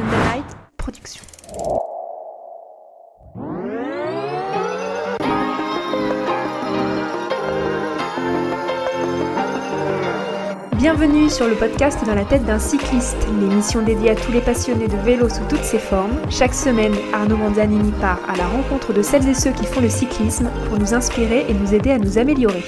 Night Productions. Bienvenue sur le podcast Dans la tête d'un cycliste, l'émission dédiée à tous les passionnés de vélo sous toutes ses formes. Chaque semaine, Arnaud y part à la rencontre de celles et ceux qui font le cyclisme pour nous inspirer et nous aider à nous améliorer.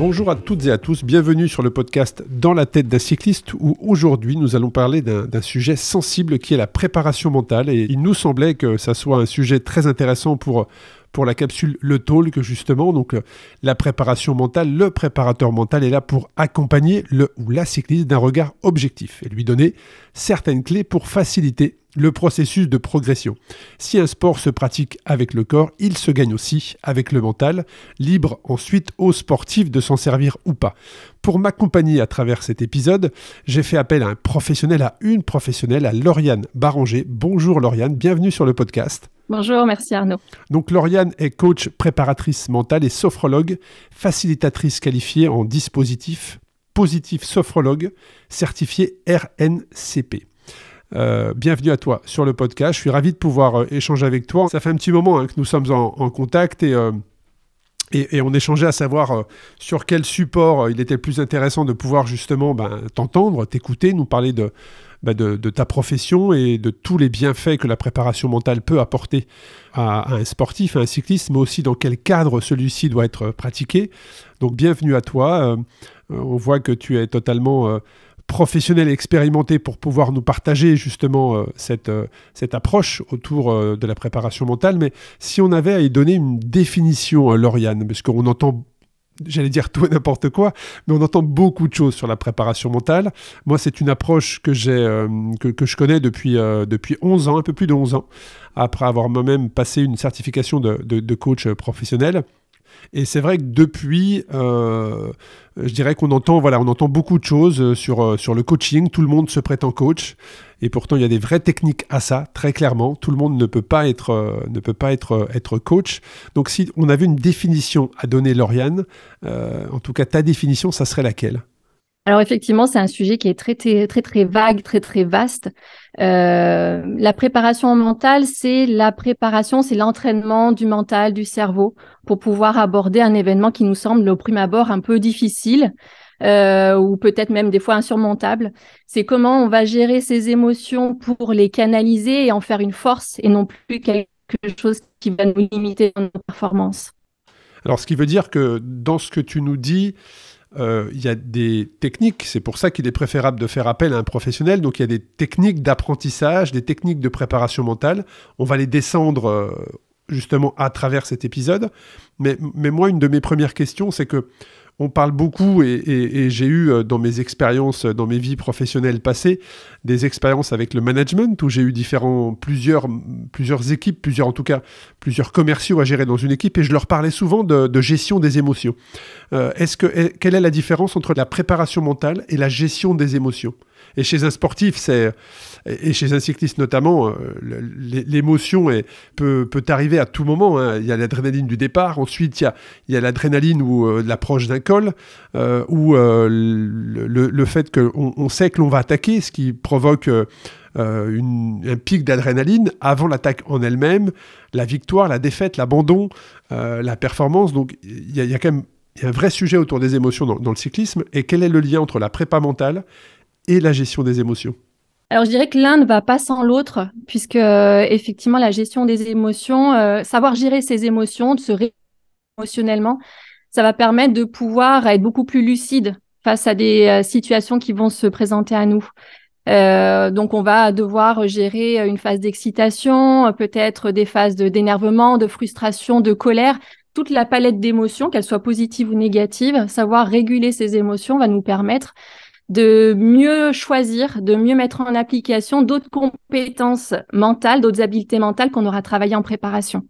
Bonjour à toutes et à tous, bienvenue sur le podcast Dans la tête d'un cycliste où aujourd'hui nous allons parler d'un sujet sensible qui est la préparation mentale et il nous semblait que ça soit un sujet très intéressant pour pour la capsule Le que justement. Donc, euh, la préparation mentale, le préparateur mental est là pour accompagner le ou la cycliste d'un regard objectif et lui donner certaines clés pour faciliter le processus de progression. Si un sport se pratique avec le corps, il se gagne aussi avec le mental, libre ensuite aux sportifs de s'en servir ou pas. Pour m'accompagner à travers cet épisode, j'ai fait appel à un professionnel, à une professionnelle, à Lauriane Baranger. Bonjour Lauriane, bienvenue sur le podcast. Bonjour, merci Arnaud. Donc Lauriane est coach préparatrice mentale et sophrologue, facilitatrice qualifiée en dispositif positif sophrologue, certifié RNCP. Euh, bienvenue à toi sur le podcast. Je suis ravi de pouvoir euh, échanger avec toi. Ça fait un petit moment hein, que nous sommes en, contact euh, et, et, on échangeait à savoir sur quel support il était le plus intéressant de pouvoir justement ben, t'entendre, t'écouter, nous parler de, bah, de, ta profession et de tous les bienfaits que la préparation mentale peut apporter à, un sportif, à un cycliste, mais aussi dans quel cadre celui-ci doit être pratiqué. Donc bienvenue à toi. Euh, euh, on voit que tu es totalement... Euh, professionnel, et expérimenté pour pouvoir nous partager justement cette, cette approche autour de la préparation mentale. Mais si on avait à y donner une définition, Lauriane, parce qu'on entend j'allais dire tout et n'importe quoi, mais on entend beaucoup de choses sur la préparation mentale. Moi, c'est une approche que, j'ai, euh, que, je connais depuis, euh, depuis 11 ans, un peu plus de 11 ans, après avoir moi-même passé une certification de coach euh, professionnel. Et c'est vrai que depuis, euh, je dirais qu'on entend, voilà, on entend beaucoup de choses euh, euh, sur, le coaching. Tout le monde se prétend coach. Et pourtant, il y a des vraies techniques à ça, très clairement. Tout le monde ne peut pas être, ne peut pas être, être coach. Donc, si on avait une définition à donner, Lauriane, en tout cas ta définition, ça serait laquelle alors effectivement, c'est un sujet qui est très très très, vague, très très vaste. Euh, la préparation mentale, c'est la préparation, c'est l'entraînement du mental, du cerveau, pour pouvoir aborder un événement qui nous semble au prime abord un peu difficile. Euh, ou peut-être même des fois insurmontable. C'est comment on va gérer ses émotions pour les canaliser et en faire une force et non plus quelque chose qui va nous limiter dans nos performances. Alors, ce qui veut dire que dans ce que tu nous dis, euh, il y a des techniques, c'est pour ça qu'il est préférable de faire appel à un professionnel, donc il y a des techniques d'apprentissage, des techniques de préparation mentale, on va les descendre euh, justement à travers cet épisode, mais moi une de mes premières questions c'est que on parle beaucoup et, j'ai eu euh, dans mes expériences, dans mes vies professionnelles passées, des expériences avec le management où j'ai eu différents, plusieurs, plusieurs équipes, plusieurs en tout cas, plusieurs commerciaux à gérer dans une équipe et je leur parlais souvent de, gestion des émotions. Euh, est-ce que, quelle est la différence entre la préparation mentale et la gestion des émotions et chez un sportif, c'est et chez un cycliste notamment, euh, l'émotion peut, peut arriver à tout moment. Hein. Il y a l'adrénaline du départ, ensuite il y a, l'adrénaline ou euh, l'approche d'un col, euh, ou le, fait qu'on on sait que l'on va attaquer, ce qui provoque un pic d'adrénaline avant l'attaque en elle-même, la victoire, la défaite, l'abandon, la performance. Donc il y, a, quand même il y a un vrai sujet autour des émotions dans le cyclisme. Et quel est le lien entre la prépa mentale et la gestion des émotions alors je dirais que l'un ne va pas sans l'autre, puisque euh, effectivement la gestion des émotions, euh, savoir gérer ses émotions, de se réguler émotionnellement, ça va permettre de pouvoir être beaucoup plus lucide face à des euh, situations qui vont se présenter à nous. donc on va devoir gérer une phase d'excitation, peut-être des phases d'énervement, de, frustration, de colère, toute la palette d'émotions, qu'elles soient positives ou négatives, savoir réguler ces émotions va nous permettre de mieux choisir, de mieux mettre en application d'autres compétences mentales, d'autres habiletés mentales qu'on aura travaillées en préparation.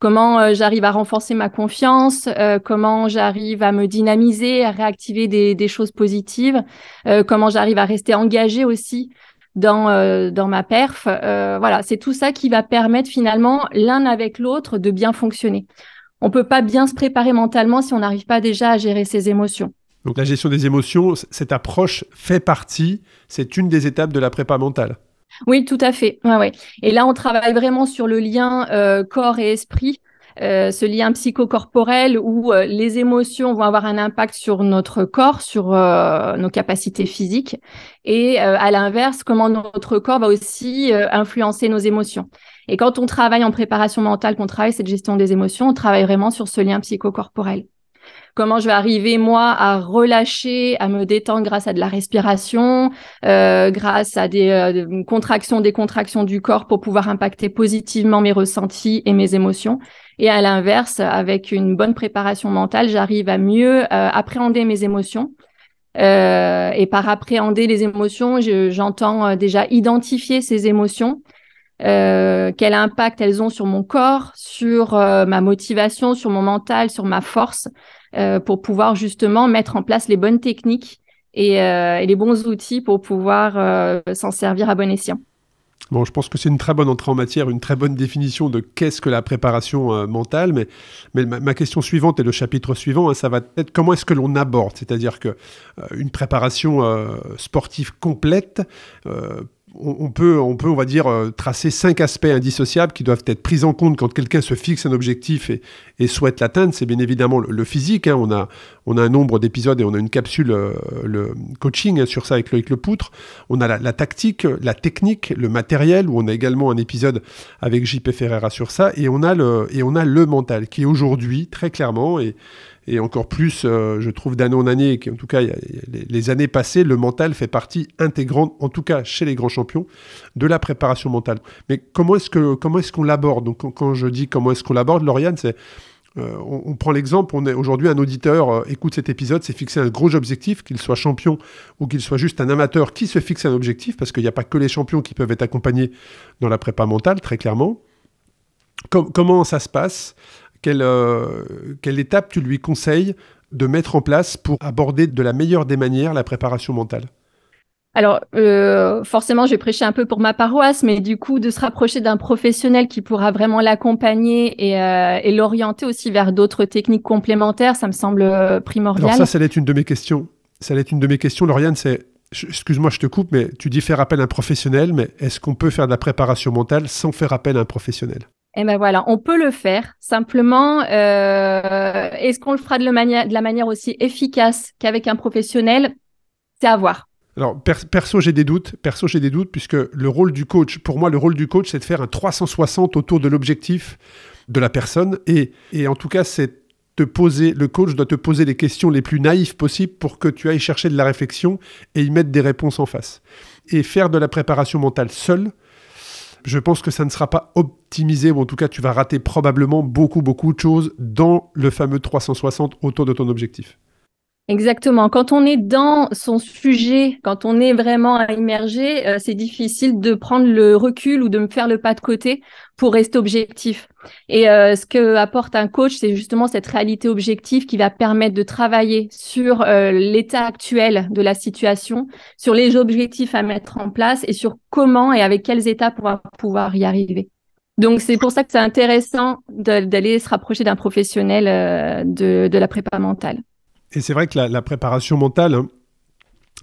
Comment euh, j'arrive à renforcer ma confiance, euh, comment j'arrive à me dynamiser, à réactiver des, choses positives, euh, comment j'arrive à rester engagée aussi dans, dans ma perf. voilà, c'est tout ça qui va permettre finalement l'un avec l'autre de bien fonctionner. On peut pas bien se préparer mentalement si on n'arrive pas déjà à gérer ses émotions. Donc la gestion des émotions, cette approche fait partie, c'est une des étapes de la prépa mentale. Oui, tout à fait. Ouais, Et là, on travaille vraiment sur le lien euh, corps et esprit. Euh, ce lien psychocorporel où euh, les émotions vont avoir un impact sur notre corps, sur nos capacités physiques, et à l'inverse, comment notre corps va aussi influencer nos émotions. Et quand on travaille en préparation mentale, qu'on travaille cette gestion des émotions, on travaille vraiment sur ce lien psychocorporel comment je vais arriver moi à relâcher, à me détendre grâce à de la respiration, euh, grâce à des euh, contractions, des contractions du corps pour pouvoir impacter positivement mes ressentis et mes émotions. Et à l'inverse, avec une bonne préparation mentale, j'arrive à mieux euh, appréhender mes émotions. et par appréhender les émotions, j'entends déjà identifier ces émotions, quel impact elles ont sur mon corps, sur ma motivation, sur mon mental, sur ma force. Euh, pour pouvoir justement mettre en place les bonnes techniques et, euh, les bons outils pour pouvoir euh, s'en servir à bon escient. Bon, je pense que c'est une très bonne entrée en matière, une très bonne définition de qu'est-ce que la préparation mentale. Mais, mais ma, question suivante et le chapitre suivant, hein. ça va être comment est-ce que l'on aborde, c'est-à-dire que une préparation sportive complète. On, peut, on peut, on va dire, tracer cinq aspects indissociables qui doivent être pris en compte quand quelqu'un se fixe un objectif et, et souhaite l'atteindre, c'est bien évidemment le, physique. Hein. On, a, on a un nombre d'épisodes et on a une capsule euh, le coaching hein, sur ça avec Loïc Lepoutre. On a la, tactique, la technique, le matériel, où on a également un épisode avec JP Ferreira sur ça. Et on a le, et on a le mental, qui est aujourd'hui, très clairement, et, et encore plus, euh, je trouve, d'année en année, en tout cas, les, années passées, le mental fait partie intégrante, en tout cas chez les grands champions, de la préparation mentale. Mais comment est-ce qu'on est qu'on l'aborde Donc, quand je dis comment est-ce qu'on l'aborde, Lauriane, c'est euh, on, prend l'exemple, on est aujourd'hui un auditeur euh, écoute cet épisode, s'est fixé un gros objectif, qu'il soit champion ou qu'il soit juste un amateur qui se fixe un objectif, parce qu'il n'y a pas que les champions qui peuvent être accompagnés dans la prépa mentale, très clairement. comment ça se passe euh, quelle étape tu lui conseilles de mettre en place pour aborder de la meilleure des manières la préparation mentale alors, euh, forcément, je vais prêcher un peu pour ma paroisse, mais du coup, de se rapprocher d'un professionnel qui pourra vraiment l'accompagner et, euh, l'orienter aussi vers d'autres techniques complémentaires, ça me semble euh, primordial. Alors ça, ça allait une de mes questions. Ça allait être une de mes questions, Lauriane, c'est, excuse-moi, je te coupe, mais tu dis faire appel à un professionnel, mais est-ce qu'on peut faire de la préparation mentale sans faire appel à un professionnel eh ben voilà, on peut le faire. Simplement, est-ce qu'on le fera de la manière aussi efficace qu'avec un professionnel C'est à voir. Alors, perso, j'ai des doutes. Perso, j'ai des doutes, puisque le rôle du coach, pour moi, le rôle du coach, c'est de faire un 360 autour de l'objectif de la personne. Et, en tout cas, c'est te poser, le coach doit te poser les questions les plus naïves possibles pour que tu ailles chercher de la réflexion et y mettre des réponses en face. Et faire de la préparation mentale seule, je pense que ça ne sera pas optimisé, ou en tout cas, tu vas rater probablement beaucoup, beaucoup de choses dans le fameux 360 autour de ton objectif. Exactement. Quand on est dans son sujet, quand on est vraiment immergé, euh, c'est difficile de prendre le recul ou de me faire le pas de côté pour rester objectif. Et euh, ce que apporte un coach, c'est justement cette réalité objective qui va permettre de travailler sur euh, l'état actuel de la situation, sur les objectifs à mettre en place et sur comment et avec quelles étapes on va pouvoir y arriver. Donc c'est pour ça que c'est intéressant d'aller se rapprocher d'un professionnel euh, de, de la prépa mentale et c'est vrai que la, préparation mentale, hein,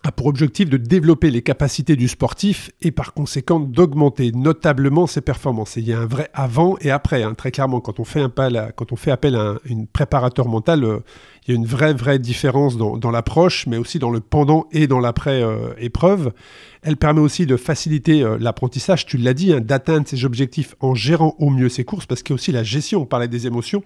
a pour objectif de développer les capacités du sportif et par conséquent d'augmenter notablement ses performances. Et il y a un vrai avant et après, hein, très clairement. Quand on fait, un quand on fait appel à une préparateur mental, euh, il y a une vraie, vraie différence dans, l'approche, mais aussi dans le pendant et dans l'après-épreuve. Euh, Elle permet aussi de faciliter euh, l'apprentissage, tu l'as dit, hein, d'atteindre ses objectifs en gérant au mieux ses courses, parce qu'il y a aussi la gestion, on parlait des émotions,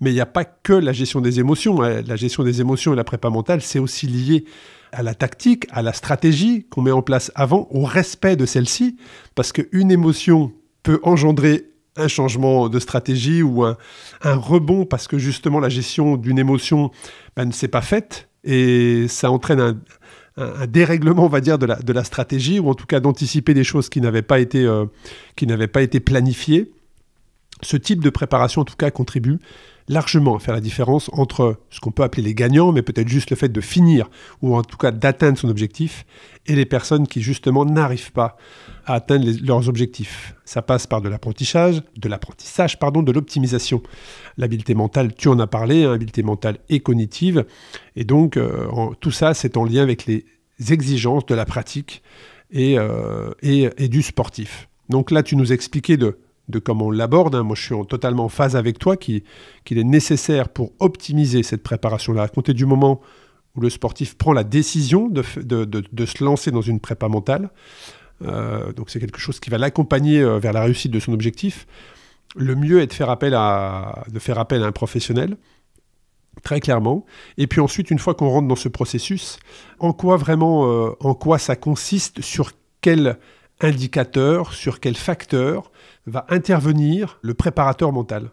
mais il n'y a pas que la gestion des émotions. Hein. La gestion des émotions et la prépa mentale, c'est aussi lié à la tactique, à la stratégie qu'on met en place avant, au respect de celle-ci, parce qu'une émotion peut engendrer un changement de stratégie ou un, rebond, parce que justement la gestion d'une émotion ben, ne s'est pas faite, et ça entraîne un, dérèglement, on va dire, de la, stratégie, ou en tout cas d'anticiper des choses qui n'avaient pas, euh, pas été planifiées. Ce type de préparation, en tout cas, contribue largement faire la différence entre ce qu'on peut appeler les gagnants, mais peut-être juste le fait de finir, ou en tout cas d'atteindre son objectif, et les personnes qui justement n'arrivent pas à atteindre leurs objectifs. Ça passe par de l'apprentissage, de l'apprentissage, pardon, de l'optimisation. L'habileté mentale, tu en as parlé, l'habileté hein, habileté mentale et cognitive, et donc euh, tout ça c'est en lien avec les exigences de la pratique et, euh, et, et du sportif. Donc là tu nous expliquais de de comment on l'aborde. Hein. Moi, je suis totalement en phase avec toi qu'il est nécessaire pour optimiser cette préparation-là. À compter du moment où le sportif prend la décision de, se lancer dans une prépa mentale, euh, donc c'est quelque chose qui va l'accompagner euh, vers la réussite de son objectif. Le mieux est de faire appel à, de faire appel à un professionnel, très clairement. Et puis ensuite, une fois qu'on rentre dans ce processus, en quoi vraiment, euh, en quoi ça consiste, sur quel indicateur, sur quel facteur va intervenir le préparateur mental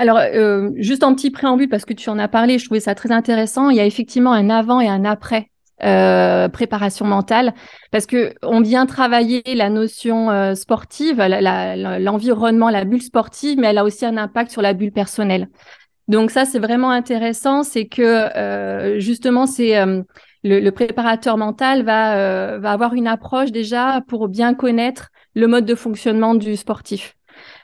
alors, euh, juste un petit préambule parce que tu en as parlé, je trouvais ça très intéressant. Il y a effectivement un avant et un après euh, préparation mentale parce que on vient travailler la notion euh, sportive, l'environnement, la, bulle sportive, mais elle a aussi un impact sur la bulle personnelle. Donc ça, c'est vraiment intéressant, c'est que justement, c'est le, préparateur mental euh, va, avoir une approche déjà pour bien connaître le mode de fonctionnement du sportif.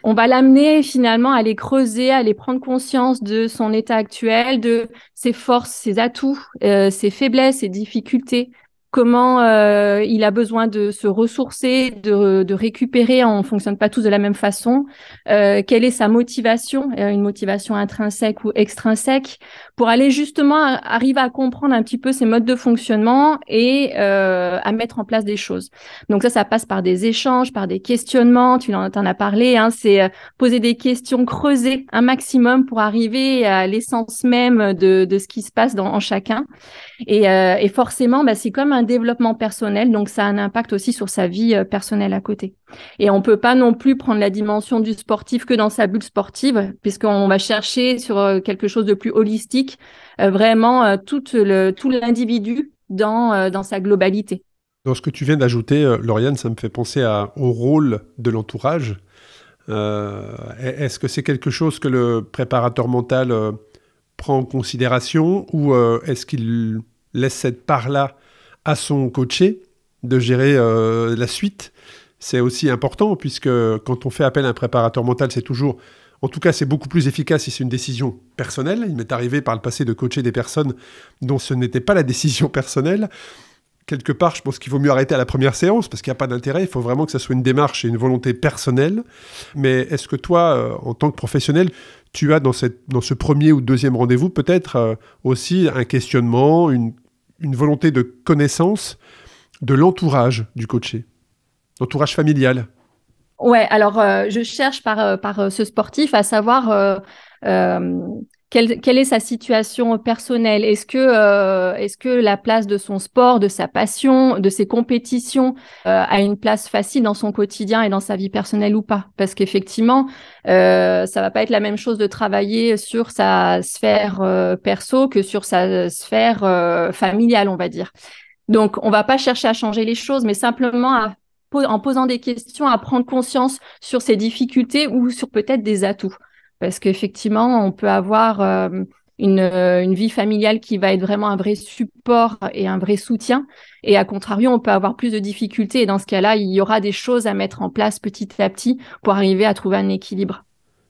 On va l'amener finalement à aller creuser, à aller prendre conscience de son état actuel, de ses forces, ses atouts, euh, ses faiblesses, ses difficultés, comment euh, il a besoin de se ressourcer, de, récupérer. On fonctionne pas tous de la même façon. Euh, quelle est sa motivation, euh, une motivation intrinsèque ou extrinsèque, pour aller justement arriver à comprendre un petit peu ses modes de fonctionnement et à mettre en place des choses. Donc ça, ça passe par des échanges, par des questionnements. Tu en, as parlé. Hein, c'est poser des questions, creusées un maximum pour arriver à l'essence même de, ce qui se passe en chacun. Et, forcément, bah, c'est comme un développement personnel, donc ça a un impact aussi sur sa vie euh, personnelle à côté. Et on peut pas non plus prendre la dimension du sportif que dans sa bulle sportive, puisqu'on va chercher sur euh, quelque chose de plus holistique, euh, vraiment tout le tout l'individu dans dans sa globalité. Dans ce que tu viens d'ajouter, Lauriane, ça me fait penser au rôle de l'entourage. Est-ce que c'est quelque chose que le préparateur mental prend en considération ou est-ce qu'il laisse cette part-là à son coaché de gérer euh, la suite. C'est aussi important puisque quand on fait appel à un préparateur mental, c'est toujours, en tout cas, c'est beaucoup plus efficace si c'est une décision personnelle. Il m'est arrivé par le passé de coacher des personnes dont ce n'était pas la décision personnelle. Quelque part, je pense qu'il vaut mieux arrêter à la première séance parce qu'il n'y a pas d'intérêt. Il faut vraiment que ça soit une démarche et une volonté personnelle. Mais est-ce que toi, euh, en tant que professionnel, tu as dans, cette, dans ce premier ou deuxième rendez-vous peut-être euh, aussi un questionnement, une une volonté de connaissance de l'entourage du coaché, l'entourage familial. Ouais, alors euh, je cherche par, euh, par euh, ce sportif à savoir quelle, est sa situation personnelle euh, Est-ce que, la place de son sport, de sa passion, de ses compétitions euh, a une place facile dans son quotidien et dans sa vie personnelle ou pas Parce qu'effectivement, ça euh, ça va pas être la même chose de travailler sur sa sphère perso que sur sa sphère familiale, on va dire. Donc, on va pas chercher à changer les choses, mais simplement en posant des questions, à prendre conscience sur ses difficultés ou sur peut-être des atouts. Parce qu'effectivement, on peut avoir euh, euh, une, vie familiale qui va être vraiment un vrai support et un vrai soutien. Et à contrario, on peut avoir plus de difficultés. Et dans ce cas-là, il y aura des choses à mettre en place petit à petit pour arriver à trouver un équilibre.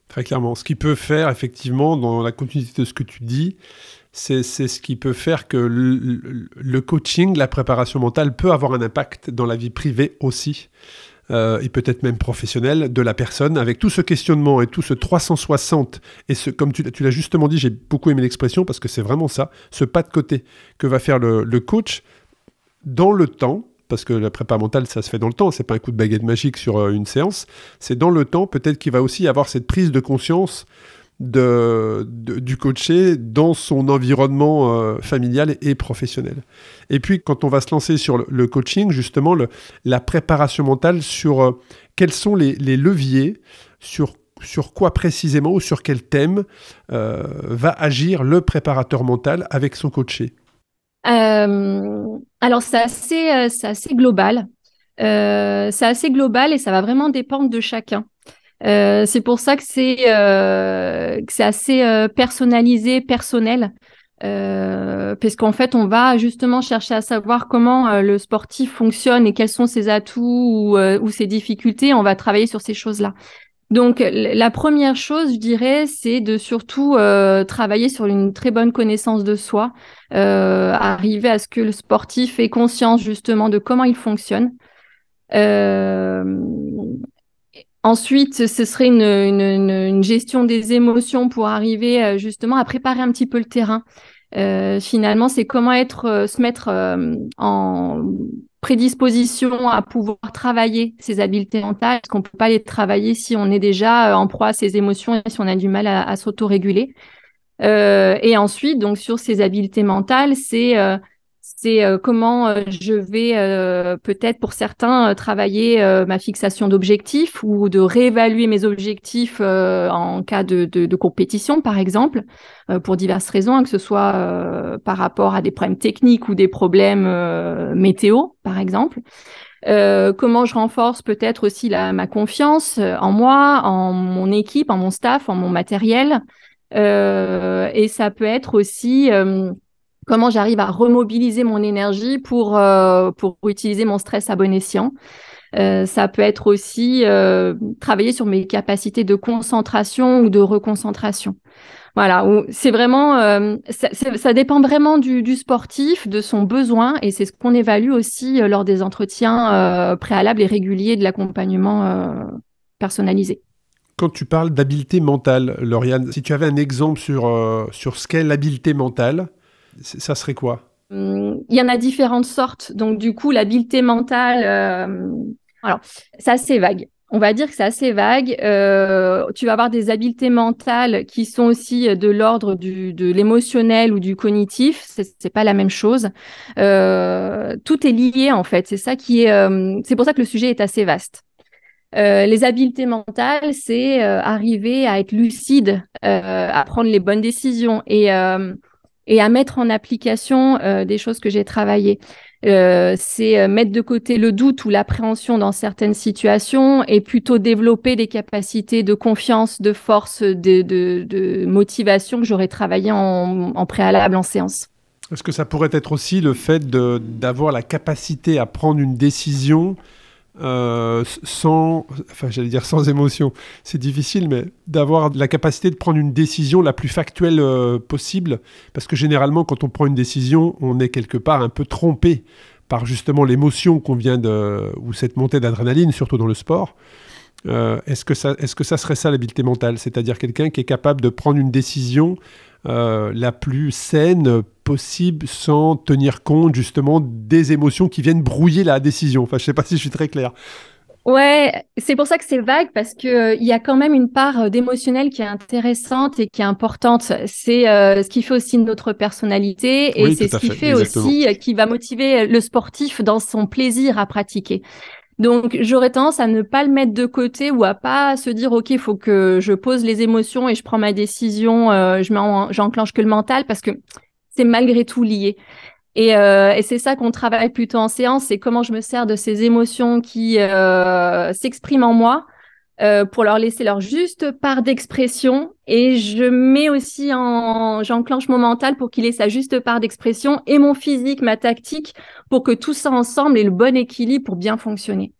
Très clairement. Ce qui peut faire, effectivement, dans la continuité de ce que tu dis, c'est ce qui peut faire que le, coaching, la préparation mentale peut avoir un impact dans la vie privée aussi. Euh, et peut-être même professionnel de la personne, avec tout ce questionnement et tout ce 360, et ce, comme tu, l'as justement dit, j'ai beaucoup aimé l'expression parce que c'est vraiment ça, ce pas de côté que va faire le, le coach dans le temps, parce que la prépa mentale, ça se fait dans le temps, c'est pas un coup de baguette magique sur euh, une séance, c'est dans le temps, peut-être qu'il va aussi avoir cette prise de conscience de, du coaché dans son environnement euh, familial et professionnel. Et puis quand on va se lancer sur le, coaching, justement, la préparation mentale sur euh, quels sont les, leviers, sur, sur quoi précisément ou sur quel thème euh, va agir le préparateur mental avec son coaché. alors c'est assez, assez global. c'est assez global et ça va vraiment dépendre de chacun. Euh, c'est pour ça que c'est euh, assez euh, personnalisé, personnel. Euh, parce qu'en fait, on va justement chercher à savoir comment le sportif fonctionne et quels sont ses atouts ou, ou ses difficultés. On va travailler sur ces choses-là. Donc, la première chose, je dirais, c'est de surtout travailler sur une très bonne connaissance de soi, arriver à ce que le sportif ait conscience justement de comment il fonctionne. Euh, Ensuite, ce serait une, gestion des émotions pour arriver euh, justement à préparer un petit peu le terrain. Euh, finalement, c'est comment être, euh, se mettre en prédisposition à pouvoir travailler ses habiletés mentales, Est-ce qu'on ne peut pas les travailler si on est déjà en proie à ses émotions et si on a du mal à, à s'autoréguler. et ensuite, donc sur ces habiletés mentales, c'est c'est euh, comment euh, je vais euh, peut-être pour certains travailler ma fixation d'objectifs ou de réévaluer mes objectifs en cas de, compétition, par exemple, pour diverses raisons, hein, que ce soit par rapport à des problèmes techniques ou des problèmes météo, par exemple. comment je renforce peut-être aussi la, ma confiance en moi, en mon équipe, en mon staff, en mon matériel. et ça peut être aussi comment j'arrive à remobiliser mon énergie pour, euh, pour utiliser mon stress à bon escient. Euh, ça peut être aussi euh, travailler sur mes capacités de concentration ou de reconcentration. Voilà, c'est vraiment, ça, dépend vraiment du, du, sportif, de son besoin, et c'est ce qu'on évalue aussi lors des entretiens préalables et réguliers de l'accompagnement personnalisé. Quand tu parles d'habileté mentale, Lauriane, si tu avais un exemple sur, sur ce qu'est l'habileté mentale, ça serait quoi hum, Il y en a différentes sortes. Donc, du coup, l'habileté mentale, euh, alors, c'est assez vague on va dire que c'est assez vague. Euh, tu vas avoir des habiletés mentales qui sont aussi de l'ordre de l'émotionnel ou du cognitif. C'est pas la même chose. Euh, tout est lié en fait. C'est ça qui est. c'est pour ça que le sujet est assez vaste. les habiletés mentales, c'est arriver à être lucide, à prendre les bonnes décisions et et à mettre en application euh, des choses que j'ai travaillées. Euh, c'est euh, mettre de côté le doute ou l'appréhension dans certaines situations et plutôt développer des capacités de confiance, de force, de, motivation que j'aurais travaillé en, en préalable en séance. Est-ce que ça pourrait être aussi le fait d'avoir la capacité à prendre une décision euh, sans, enfin j'allais dire sans émotion, c'est difficile, mais d'avoir la capacité de prendre une décision la plus factuelle euh, possible, parce que généralement quand on prend une décision, on est quelque part un peu trompé par justement l'émotion qu'on vient de, ou cette montée d'adrénaline, surtout dans le sport. Euh, est-ce que, ça, est-ce que ça serait ça l'habileté mentale C'est-à-dire quelqu'un qui est capable de prendre une décision euh, la plus saine possible sans tenir compte justement des émotions qui viennent brouiller la décision. Enfin, je sais pas si je suis très clair. Ouais, c'est pour ça que c'est vague parce que euh, il y a quand même une part euh, d'émotionnel qui est intéressante et qui est importante. C'est ce qui fait aussi notre personnalité et c'est ce qui fait, aussi qui va motiver le sportif dans son plaisir à pratiquer. Donc j'aurais tendance à ne pas le mettre de côté ou à pas se dire ok, il faut que je pose les émotions et je prends ma décision, euh, je j'enclenche que le mental parce que c'est malgré tout lié. Euh, et, c'est ça qu'on travaille plutôt en séance, c'est comment je me sers de ces émotions qui euh, s'expriment en moi euh, pour leur laisser leur juste part d'expression. Et je mets aussi en, j'enclenche mon mental pour qu'il ait sa juste part d'expression et mon physique, ma tactique, pour que tout ça ensemble ait le bon équilibre pour bien fonctionner.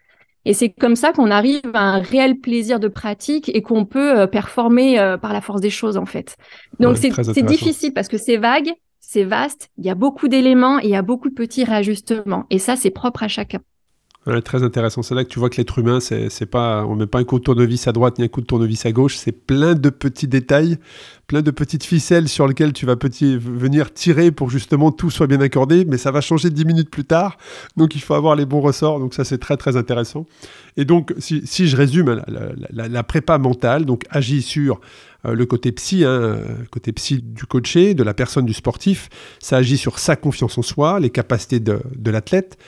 Et c'est comme ça qu'on arrive à un réel plaisir de pratique et qu'on peut euh, performer euh, par la force des choses, en fait. Donc, c'est difficile parce que c'est vague, c'est vaste, il y a beaucoup d'éléments et il y a beaucoup de petits réajustements. Et ça, c'est propre à chacun très intéressant. C'est là que tu vois que l'être humain, c'est, c'est pas, on met pas un coup de tournevis à droite ni un coup de tournevis à gauche. C'est plein de petits détails, plein de petites ficelles sur lesquelles tu vas petit, venir tirer pour justement tout soit bien accordé, mais ça va changer dix minutes plus tard. Donc il faut avoir les bons ressorts. Donc ça, c'est très très intéressant. Et donc, si, je résume hein, la, prépa mentale, donc agit sur euh, le côté psy, hein, euh, côté psy du coaché, de la personne, du sportif. Ça agit sur sa confiance en soi, les capacités de, de l'athlète.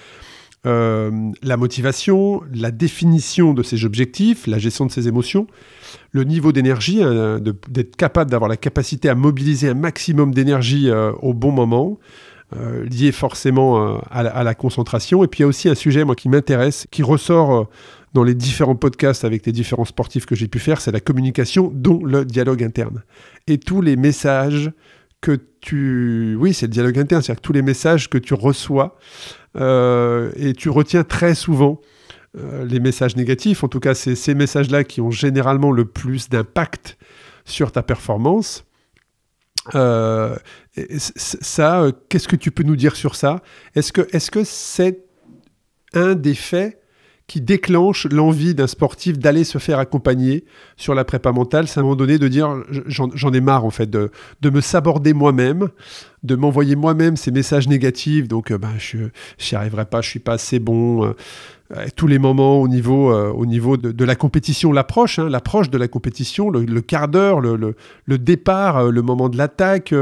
Euh, la motivation, la définition de ses objectifs, la gestion de ses émotions, le niveau d'énergie, hein, d'être capable d'avoir la capacité à mobiliser un maximum d'énergie euh, au bon moment, euh, lié forcément à la, à, la, concentration. Et puis il y a aussi un sujet moi, qui m'intéresse, qui ressort dans les différents podcasts avec les différents sportifs que j'ai pu faire, c'est la communication, dont le dialogue interne. Et tous les messages que tu... Oui, c'est le dialogue interne, c'est-à-dire que tous les messages que tu reçois, euh, et tu retiens très souvent euh, les messages négatifs, en tout cas c'est ces messages-là qui ont généralement le plus d'impact sur ta performance. Euh, ça, qu'est-ce que tu peux nous dire sur ça Est-ce que est -ce c'est un des faits qui déclenche l'envie d'un sportif d'aller se faire accompagner sur la prépa mentale. C'est à un moment donné de dire j'en ai marre en fait de, me saborder moi-même, de m'envoyer moi-même ces messages négatifs. Donc euh, ben je n'y arriverai pas, je suis pas assez bon. Euh, tous les moments au niveau, euh, au niveau de, la compétition, l'approche, hein, l'approche de la compétition, le, quart d'heure, le, départ, le moment de l'attaque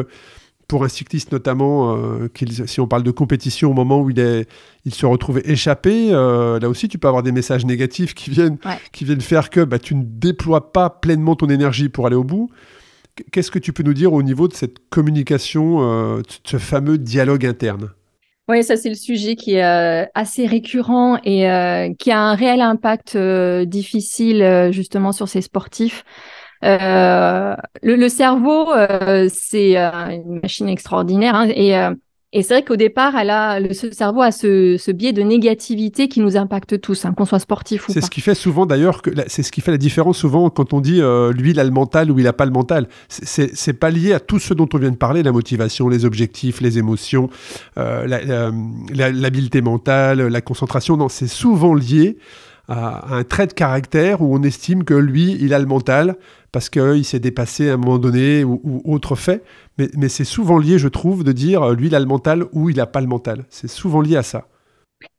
pour un cycliste notamment, euh, si on parle de compétition, au moment où il, est, il se retrouve échappé, euh, là aussi tu peux avoir des messages négatifs qui viennent, qui viennent faire que bah, tu ne déploies pas pleinement ton énergie pour aller au bout. Qu'est-ce que tu peux nous dire au niveau de cette communication, euh, de ce fameux dialogue interne oui, ça c'est le sujet qui est assez récurrent et qui a un réel impact difficile justement sur ces sportifs euh, le, cerveau, euh, c'est euh, une machine extraordinaire. Hein, et, c'est vrai qu'au départ, elle a, le ce cerveau a ce, biais de négativité qui nous impacte tous, hein, qu'on soit sportif ou pas. C'est ce qui fait souvent d'ailleurs, c'est ce qui fait la différence souvent quand on dit lui, il a le mental ou il n'a pas le mental. C'est pas lié à tout ce dont on vient de parler, la motivation, les objectifs, les émotions, l'habileté mentale, la concentration. Non, c'est souvent lié à, un trait de caractère où on estime que lui, il a le mental parce qu'il s'est dépassé à un moment donné ou, autre fait. Mais, c'est souvent lié, je trouve, de dire euh, lui, il a le mental ou il n'a pas le mental. C'est souvent lié à ça.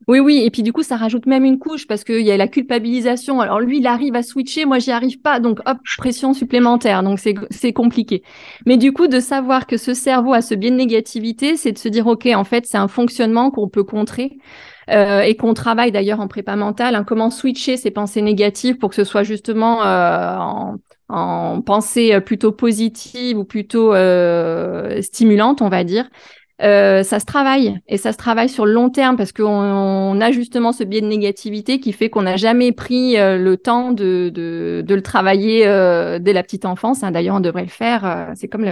Oui, oui, et puis du coup, ça rajoute même une couche parce qu'il y a la culpabilisation. Alors lui, il arrive à switcher, moi, j'y arrive pas, donc hop, pression supplémentaire, donc c'est compliqué. Mais du coup, de savoir que ce cerveau a ce biais de négativité, c'est de se dire, OK, en fait, c'est un fonctionnement qu'on peut contrer. Euh, et qu'on travaille d'ailleurs en prépa mentale, hein. comment switcher ces pensées négatives pour que ce soit justement euh, en, en, pensée euh, plutôt positives ou plutôt stimulantes, on va dire. ça se travaille et ça se travaille sur le long terme parce qu'on a justement ce biais de négativité qui fait qu'on n'a jamais pris le temps de, le travailler dès la petite enfance. Hein. D'ailleurs, on devrait le faire. c'est comme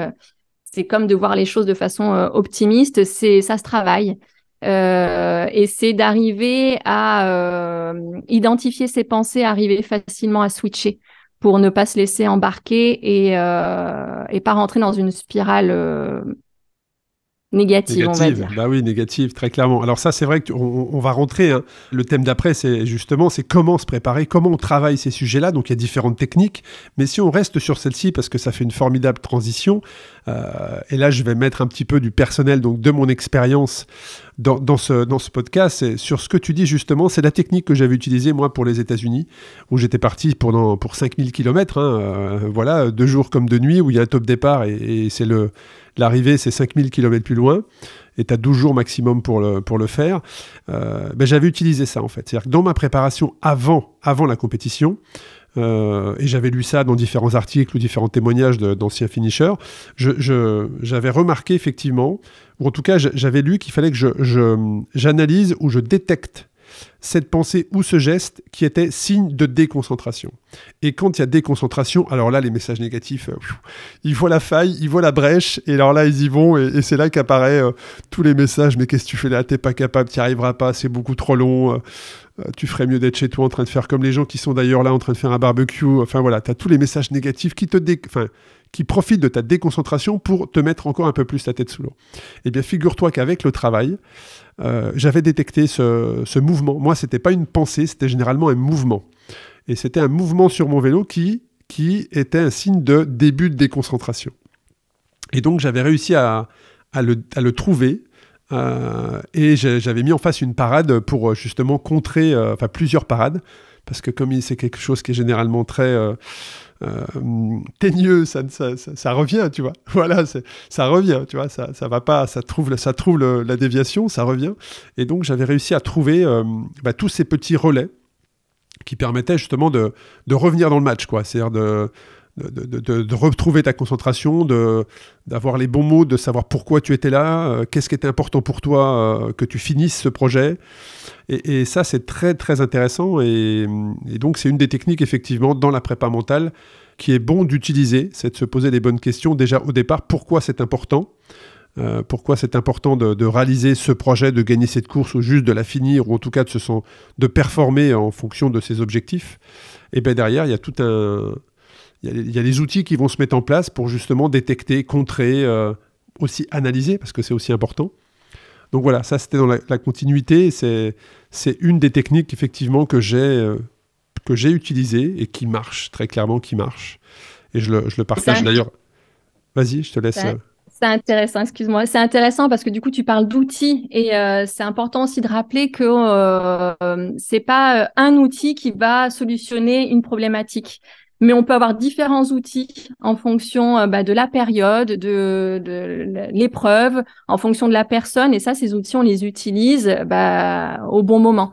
c'est comme de voir les choses de façon optimiste. C'est ça se travaille. Euh, et c'est d'arriver à euh, identifier ses pensées, arriver facilement à switcher pour ne pas se laisser embarquer et, euh, pas rentrer dans une spirale Négative, on va dire. Bah oui, négative, très clairement. Alors ça, c'est vrai qu'on on va rentrer. Hein. Le thème d'après, c'est justement, c'est comment se préparer, comment on travaille ces sujets-là. Donc il y a différentes techniques, mais si on reste sur celle-ci parce que ça fait une formidable transition. et là, je vais mettre un petit peu du personnel, donc de mon expérience dans, ce, dans ce podcast, sur ce que tu dis justement, c'est la technique que j'avais utilisée moi pour les États-Unis, où j'étais parti pendant, pour 5000 km, hein, euh, voilà, deux jours comme de nuit, où il y a un top départ et, c'est le l'arrivée, c'est 5000 km plus loin, et tu as 12 jours maximum pour le, pour le faire. Euh, ben, j'avais utilisé ça en fait. C'est-à-dire que dans ma préparation avant, avant la compétition, euh, et j'avais lu ça dans différents articles ou différents témoignages d'anciens finishers. J'avais remarqué effectivement, ou en tout cas j'avais lu qu'il fallait que j'analyse ou je détecte cette pensée ou ce geste qui était signe de déconcentration. Et quand il y a déconcentration, alors là, les messages négatifs, euh, ils voient la faille, ils voient la brèche, et alors là, ils y vont, et, c'est là qu'apparaissent euh, tous les messages, mais qu'est-ce que tu fais là, t'es pas capable, t'y arriveras pas, c'est beaucoup trop long, euh, tu ferais mieux d'être chez toi en train de faire comme les gens qui sont d'ailleurs là en train de faire un barbecue. Enfin voilà, tu as tous les messages négatifs qui te qui profitent de ta déconcentration pour te mettre encore un peu plus la tête sous l'eau. Eh bien, figure-toi qu'avec le travail, euh, j'avais détecté ce, ce, mouvement. Moi, n'était pas une pensée, c'était généralement un mouvement. Et c'était un mouvement sur mon vélo qui, qui était un signe de début de déconcentration. Et donc, j'avais réussi à le trouver euh, et j'avais mis en face une parade pour euh, justement contrer, euh, enfin plusieurs parades, parce que comme c'est quelque chose qui est généralement très teigneux, ça, revient, tu vois. Voilà, ça revient, tu vois. Ça, ça va pas, ça trouve, ça trouve la déviation, ça revient. Et donc j'avais réussi à trouver bah, tous ces petits relais qui permettaient justement de, de revenir dans le match, quoi. C'est-à-dire de de, retrouver ta concentration, d'avoir les bons mots, de savoir pourquoi tu étais là, euh, qu'est-ce qui était important pour toi euh, que tu finisses ce projet. Et, ça, c'est très très intéressant. Et, donc, c'est une des techniques, effectivement, dans la prépa mentale qui est bon d'utiliser, c'est de se poser les bonnes questions déjà au départ, pourquoi c'est important euh, pourquoi c'est important de, réaliser ce projet, de gagner cette course ou juste de la finir, ou en tout cas de, se de performer en fonction de ses objectifs. Et bien derrière, il y a tout un, il y, a des outils qui vont se mettre en place pour justement détecter, contrer, euh, aussi analyser, parce que c'est aussi important. Donc voilà, ça c'était dans la, continuité. C'est une des techniques effectivement euh, que j'ai utilisées et qui marche très clairement, qui marche. Et je le, partage d'ailleurs. Vas-y, je te laisse. Euh, c'est intéressant, excuse-moi. C'est intéressant parce que du coup, tu parles d'outils et c'est important aussi de rappeler que ce n'est pas un outil qui va solutionner une problématique mais on peut avoir différents outils en fonction euh, bah, de la période, de, l'épreuve, en fonction de la personne. Et ça, ces outils, on les utilise bah, au bon moment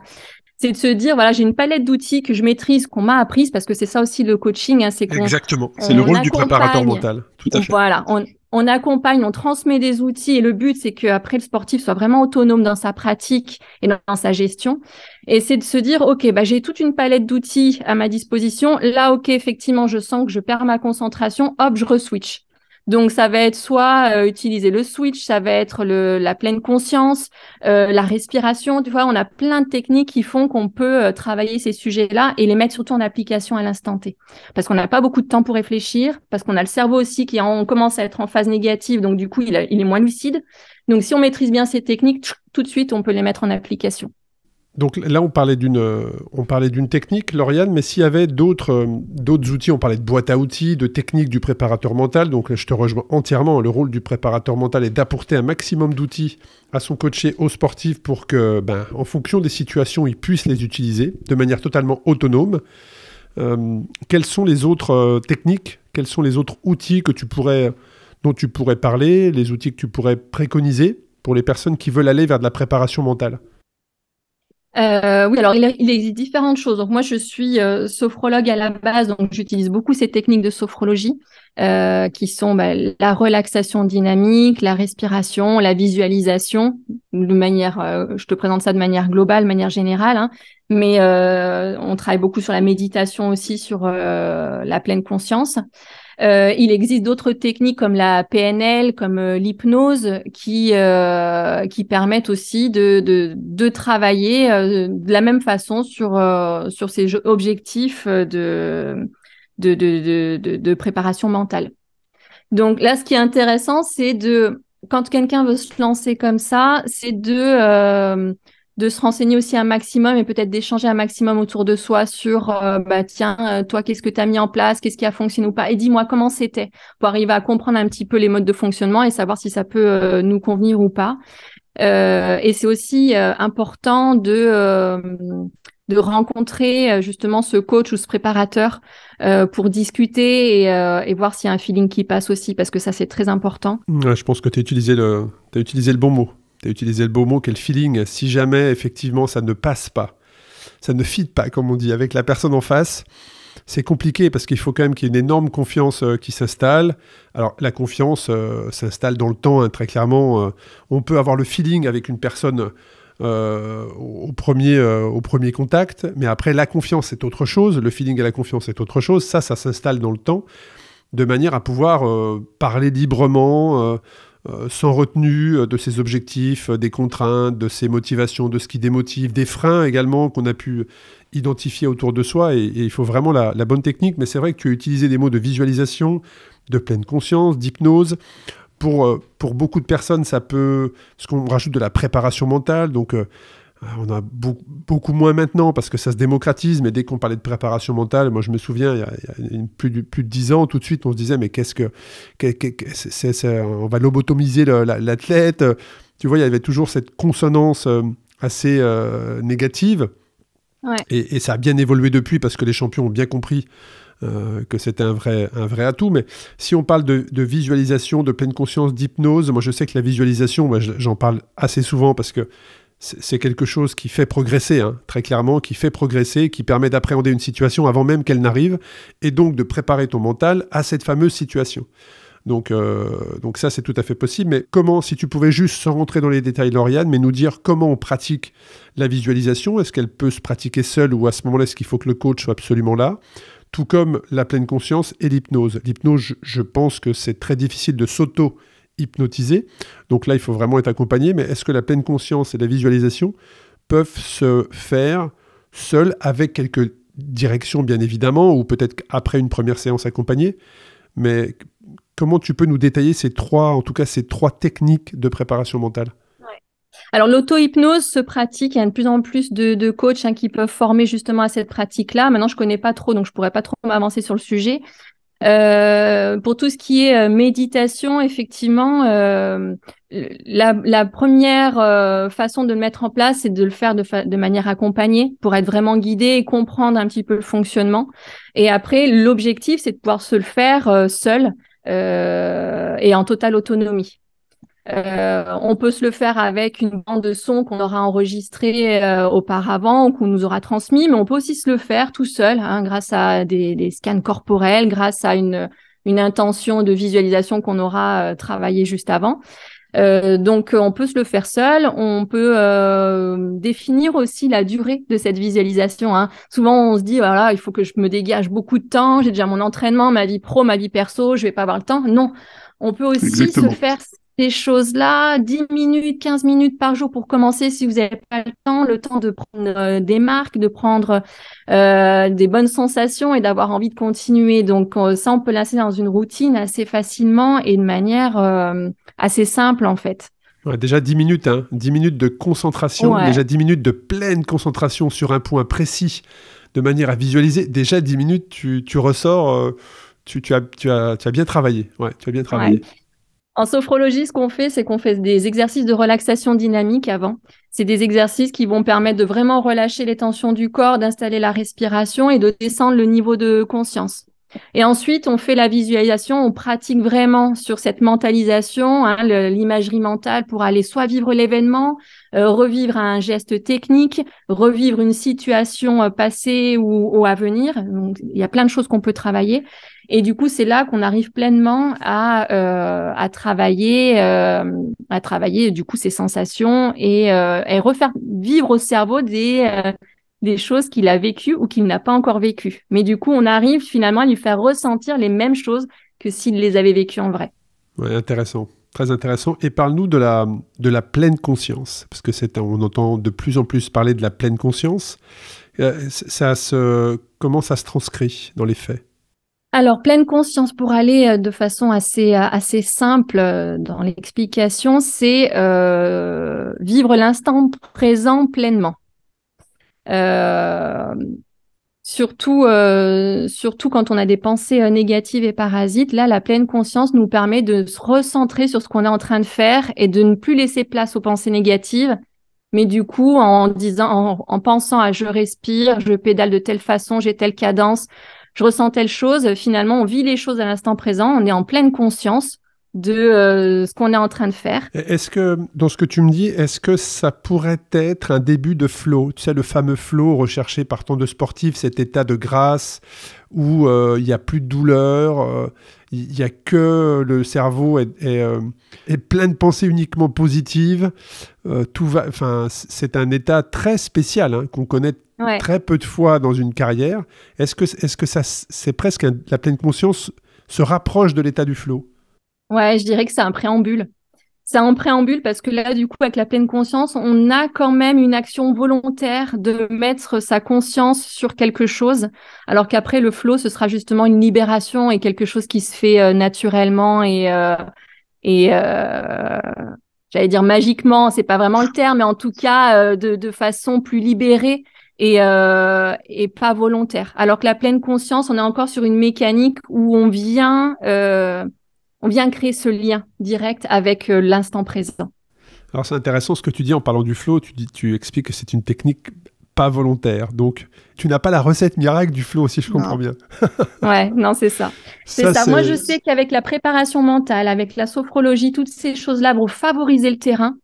c'est de se dire voilà j'ai une palette d'outils que je maîtrise qu'on m'a apprise parce que c'est ça aussi le coaching hein, c'est exactement c'est le rôle du préparateur mental tout à fait voilà on, on accompagne, on transmet des outils et le but c'est qu'après le sportif soit vraiment autonome dans sa pratique et dans sa gestion. Et c'est de se dire ok bah j'ai toute une palette d'outils à ma disposition. Là ok effectivement je sens que je perds ma concentration, hop je reswitch. Donc ça va être soit euh, utiliser le switch, ça va être le, la pleine conscience, euh, la respiration. Tu vois, on a plein de techniques qui font qu'on peut euh, travailler ces sujets-là et les mettre surtout en application à l'instant T. Parce qu'on n'a pas beaucoup de temps pour réfléchir, parce qu'on a le cerveau aussi qui on commence à être en phase négative, donc du coup il est moins lucide. Donc si on maîtrise bien ces techniques, tout de suite on peut les mettre en application donc là, on parlait d'une, euh, on parlait d'une technique, Lauriane, mais s'il y avait d'autres, euh, d'autres outils, on parlait de boîte à outils, de techniques du préparateur mental. Donc je te rejoins entièrement. Hein, le rôle du préparateur mental est d'apporter un maximum d'outils à son coaché, au sportif, pour que, ben, en fonction des situations, il puisse les utiliser de manière totalement autonome. Euh, quelles sont les autres techniques Quels sont les autres outils que tu pourrais, dont tu pourrais parler Les outils que tu pourrais préconiser pour les personnes qui veulent aller vers de la préparation mentale euh, oui, alors il, il, existe différentes choses. Donc moi, je suis euh, sophrologue à la base, donc j'utilise beaucoup ces techniques de sophrologie euh, qui sont bah, la relaxation dynamique, la respiration, la visualisation. De manière, euh, je te présente ça de manière globale, de manière générale, hein. mais on travaille beaucoup sur la méditation aussi, sur la pleine conscience. Euh, il existe d'autres techniques comme la PNL, comme euh, l'hypnose, qui, euh, qui permettent aussi de, travailler de la même façon sur, sur ces objectifs de, de, de, préparation mentale. Donc là, ce qui est intéressant, c'est de, quand quelqu'un veut se lancer comme ça, c'est de de se renseigner aussi un maximum et peut-être d'échanger un maximum autour de soi sur euh, bah tiens euh, toi qu'est-ce que tu as mis en place qu'est-ce qui a fonctionné ou pas et dis-moi comment c'était pour arriver à comprendre un petit peu les modes de fonctionnement et savoir si ça peut euh, nous convenir ou pas et c'est aussi important de de rencontrer justement ce coach ou ce préparateur pour discuter et, voir s'il y a un feeling qui passe aussi, parce que ça c'est très important. je pense que tu as utilisé le bon mot tu as utilisé le beau mot, quel feeling, si jamais effectivement ça ne passe pas, ça ne fit pas, comme on dit, avec la personne en face, c'est compliqué parce qu'il faut quand même qu'il y ait une énorme confiance euh, qui s'installe. Alors la confiance euh, s'installe dans le temps, hein, très clairement. Euh. on peut avoir le feeling avec une personne au, premier, au premier contact, mais après la confiance est autre chose, le feeling et la confiance c'est autre chose, ça, ça s'installe dans le temps, de manière à pouvoir parler librement euh, sans retenue euh, de ses objectifs, euh, des contraintes, de ses motivations, de ce qui démotive, des freins également qu'on a pu identifier autour de soi. Et, il faut vraiment la, bonne technique. Mais c'est vrai que tu as utilisé des mots de visualisation, de pleine conscience, d'hypnose. Pour, pour beaucoup de personnes, ça peut, ce qu'on rajoute de la préparation mentale, donc ah, on a beaucoup moins maintenant parce que ça se démocratise, mais dès qu'on parlait de préparation mentale, moi je me souviens, il y a, plus, de, plus 10 ans, tout de suite on se disait, mais qu'est-ce que. on va lobotomiser l'athlète. Tu vois, il y avait toujours cette consonance euh, assez euh, négative. Et, ça a bien évolué depuis parce que les champions ont bien compris euh, que c'était un vrai, atout. Mais si on parle de, de visualisation, de pleine conscience, d'hypnose, moi je sais que la visualisation, j'en parle assez souvent parce que c'est quelque chose qui fait progresser, hein, très clairement, qui fait progresser, qui permet d'appréhender une situation avant même qu'elle n'arrive, et donc de préparer ton mental à cette fameuse situation. Donc, euh, ça, c'est tout à fait possible. Mais comment, si tu pouvais juste sans rentrer dans les détails, Lauriane, mais nous dire comment on pratique la visualisation, est-ce qu'elle peut se pratiquer seule ou à ce moment-là, est-ce qu'il faut que le coach soit absolument là Tout comme la pleine conscience et l'hypnose. L'hypnose, je pense que c'est très difficile de s'auto- hypnotisé. Donc là, il faut vraiment être accompagné, mais est-ce que la pleine conscience et la visualisation peuvent se faire seuls avec quelques directions, bien évidemment, ou peut-être après une première séance accompagnée Mais comment tu peux nous détailler ces trois, en tout cas ces trois techniques de préparation mentale alors l'auto-hypnose se pratique, il y a de plus en plus de, coachs hein, qui peuvent former justement à cette pratique-là. Maintenant, je connais pas trop, donc je pourrais pas trop m'avancer sur le sujet. Euh, pour tout ce qui est euh, méditation, effectivement, euh, la, première façon de le mettre en place, c'est de le faire de, de, manière accompagnée pour être vraiment guidé et comprendre un petit peu le fonctionnement. Et après, l'objectif, c'est de pouvoir se le faire seul et en totale autonomie. Euh, on peut se le faire avec une bande de son qu'on aura enregistrée euh, auparavant qu'on nous aura transmis, mais on peut aussi se le faire tout seul hein, grâce à des, scans corporels, grâce à une, une intention de visualisation qu'on aura euh, travaillée juste avant. donc on peut se le faire seul, on peut définir aussi la durée de cette visualisation. Hein. Souvent on se dit voilà oh il faut que je me dégage beaucoup de temps, j'ai déjà mon entraînement, ma vie pro, ma vie perso, je vais pas avoir le temps. Non, on peut aussi se faire ces choses-là, 10 minutes, 15 minutes par jour pour commencer si vous n'avez pas le temps, le temps de prendre euh, des marques, de prendre euh, des bonnes sensations et d'avoir envie de continuer. Donc ça, on peut lancer dans une routine assez facilement et de manière euh, assez simple en fait. déjà 10 minutes, 10 hein. minutes de concentration, déjà 10 minutes de pleine concentration sur un point précis, de manière à visualiser. Déjà 10 minutes, tu, tu ressors, tu, as, tu, as, bien travaillé. Ouais, tu as bien travaillé. En sophrologie, ce qu'on fait, c'est qu'on fait des exercices de relaxation dynamique avant. C'est des exercices qui vont permettre de vraiment relâcher les tensions du corps, d'installer la respiration et de descendre le niveau de conscience. Et ensuite, on fait la visualisation, on pratique vraiment sur cette mentalisation, hein, l'imagerie mentale pour aller soit vivre l'événement, euh, revivre un geste technique, revivre une situation euh, passée ou, ou, à venir. Donc, il y a plein de choses qu'on peut travailler. Et du coup, c'est là qu'on arrive pleinement à, euh, travailler, à travailler du coup ces sensations et, refaire vivre au cerveau des des choses qu'il a vécues ou qu'il n'a pas encore vécues. Mais du coup, on arrive finalement à lui faire ressentir les mêmes choses que s'il les avait vécues en vrai. Ouais, intéressant très intéressant. Et parle-nous de la, de la pleine conscience, parce que c'est, on entend de plus en plus parler de la pleine conscience. Euh, ça se, comment ça se transcrit dans les faits alors, pleine conscience, pour aller euh, de façon assez, euh, assez simple dans l'explication, c'est vivre l'instant présent pleinement. Surtout, euh, surtout quand on a des pensées euh, négatives et parasites, là, la pleine conscience nous permet de se recentrer sur ce qu'on est en train de faire et de ne plus laisser place aux pensées négatives. Mais du coup, en disant, en, en pensant à je respire, je pédale de telle façon, j'ai telle cadence, je ressens telle chose, finalement, on vit les choses à l'instant présent, on est en pleine conscience de euh, ce qu'on est en train de faire. Est-ce que, dans ce que tu me dis, est-ce que ça pourrait être un début de flow Tu sais, le fameux flow recherché par tant de sportifs, cet état de grâce où euh, il n'y a plus de douleur, euh, il y n'y a que le cerveau est, plein de pensées uniquement positives. tout va, enfin, c'est un état très spécial hein, qu'on connaît très peu de fois dans une carrière. Est-ce que, est-ce que ça, c'est presque la pleine conscience se rapproche de l'état du flow Ouais, je dirais que c'est un préambule. C'est un préambule parce que là, du coup, avec la pleine conscience, on a quand même une action volontaire de mettre sa conscience sur quelque chose, alors qu'après, le flow, ce sera justement une libération et quelque chose qui se fait euh, naturellement et, euh, et euh, j'allais dire magiquement, c'est pas vraiment le terme, mais en tout cas, de, de façon plus libérée. Et, et, pas volontaire. Alors que la pleine conscience, on est encore sur une mécanique où on vient euh, on vient créer ce lien direct avec euh, l'instant présent. Alors c'est intéressant ce que tu dis en parlant du flow, tu, expliques que c'est une technique pas volontaire. Donc tu n'as pas la recette miracle du flow si je comprends bien. ouais, non, c'est ça. C'est ça. ça. Moi je sais qu'avec la préparation mentale, avec la sophrologie, toutes ces choses-là vont favoriser le terrain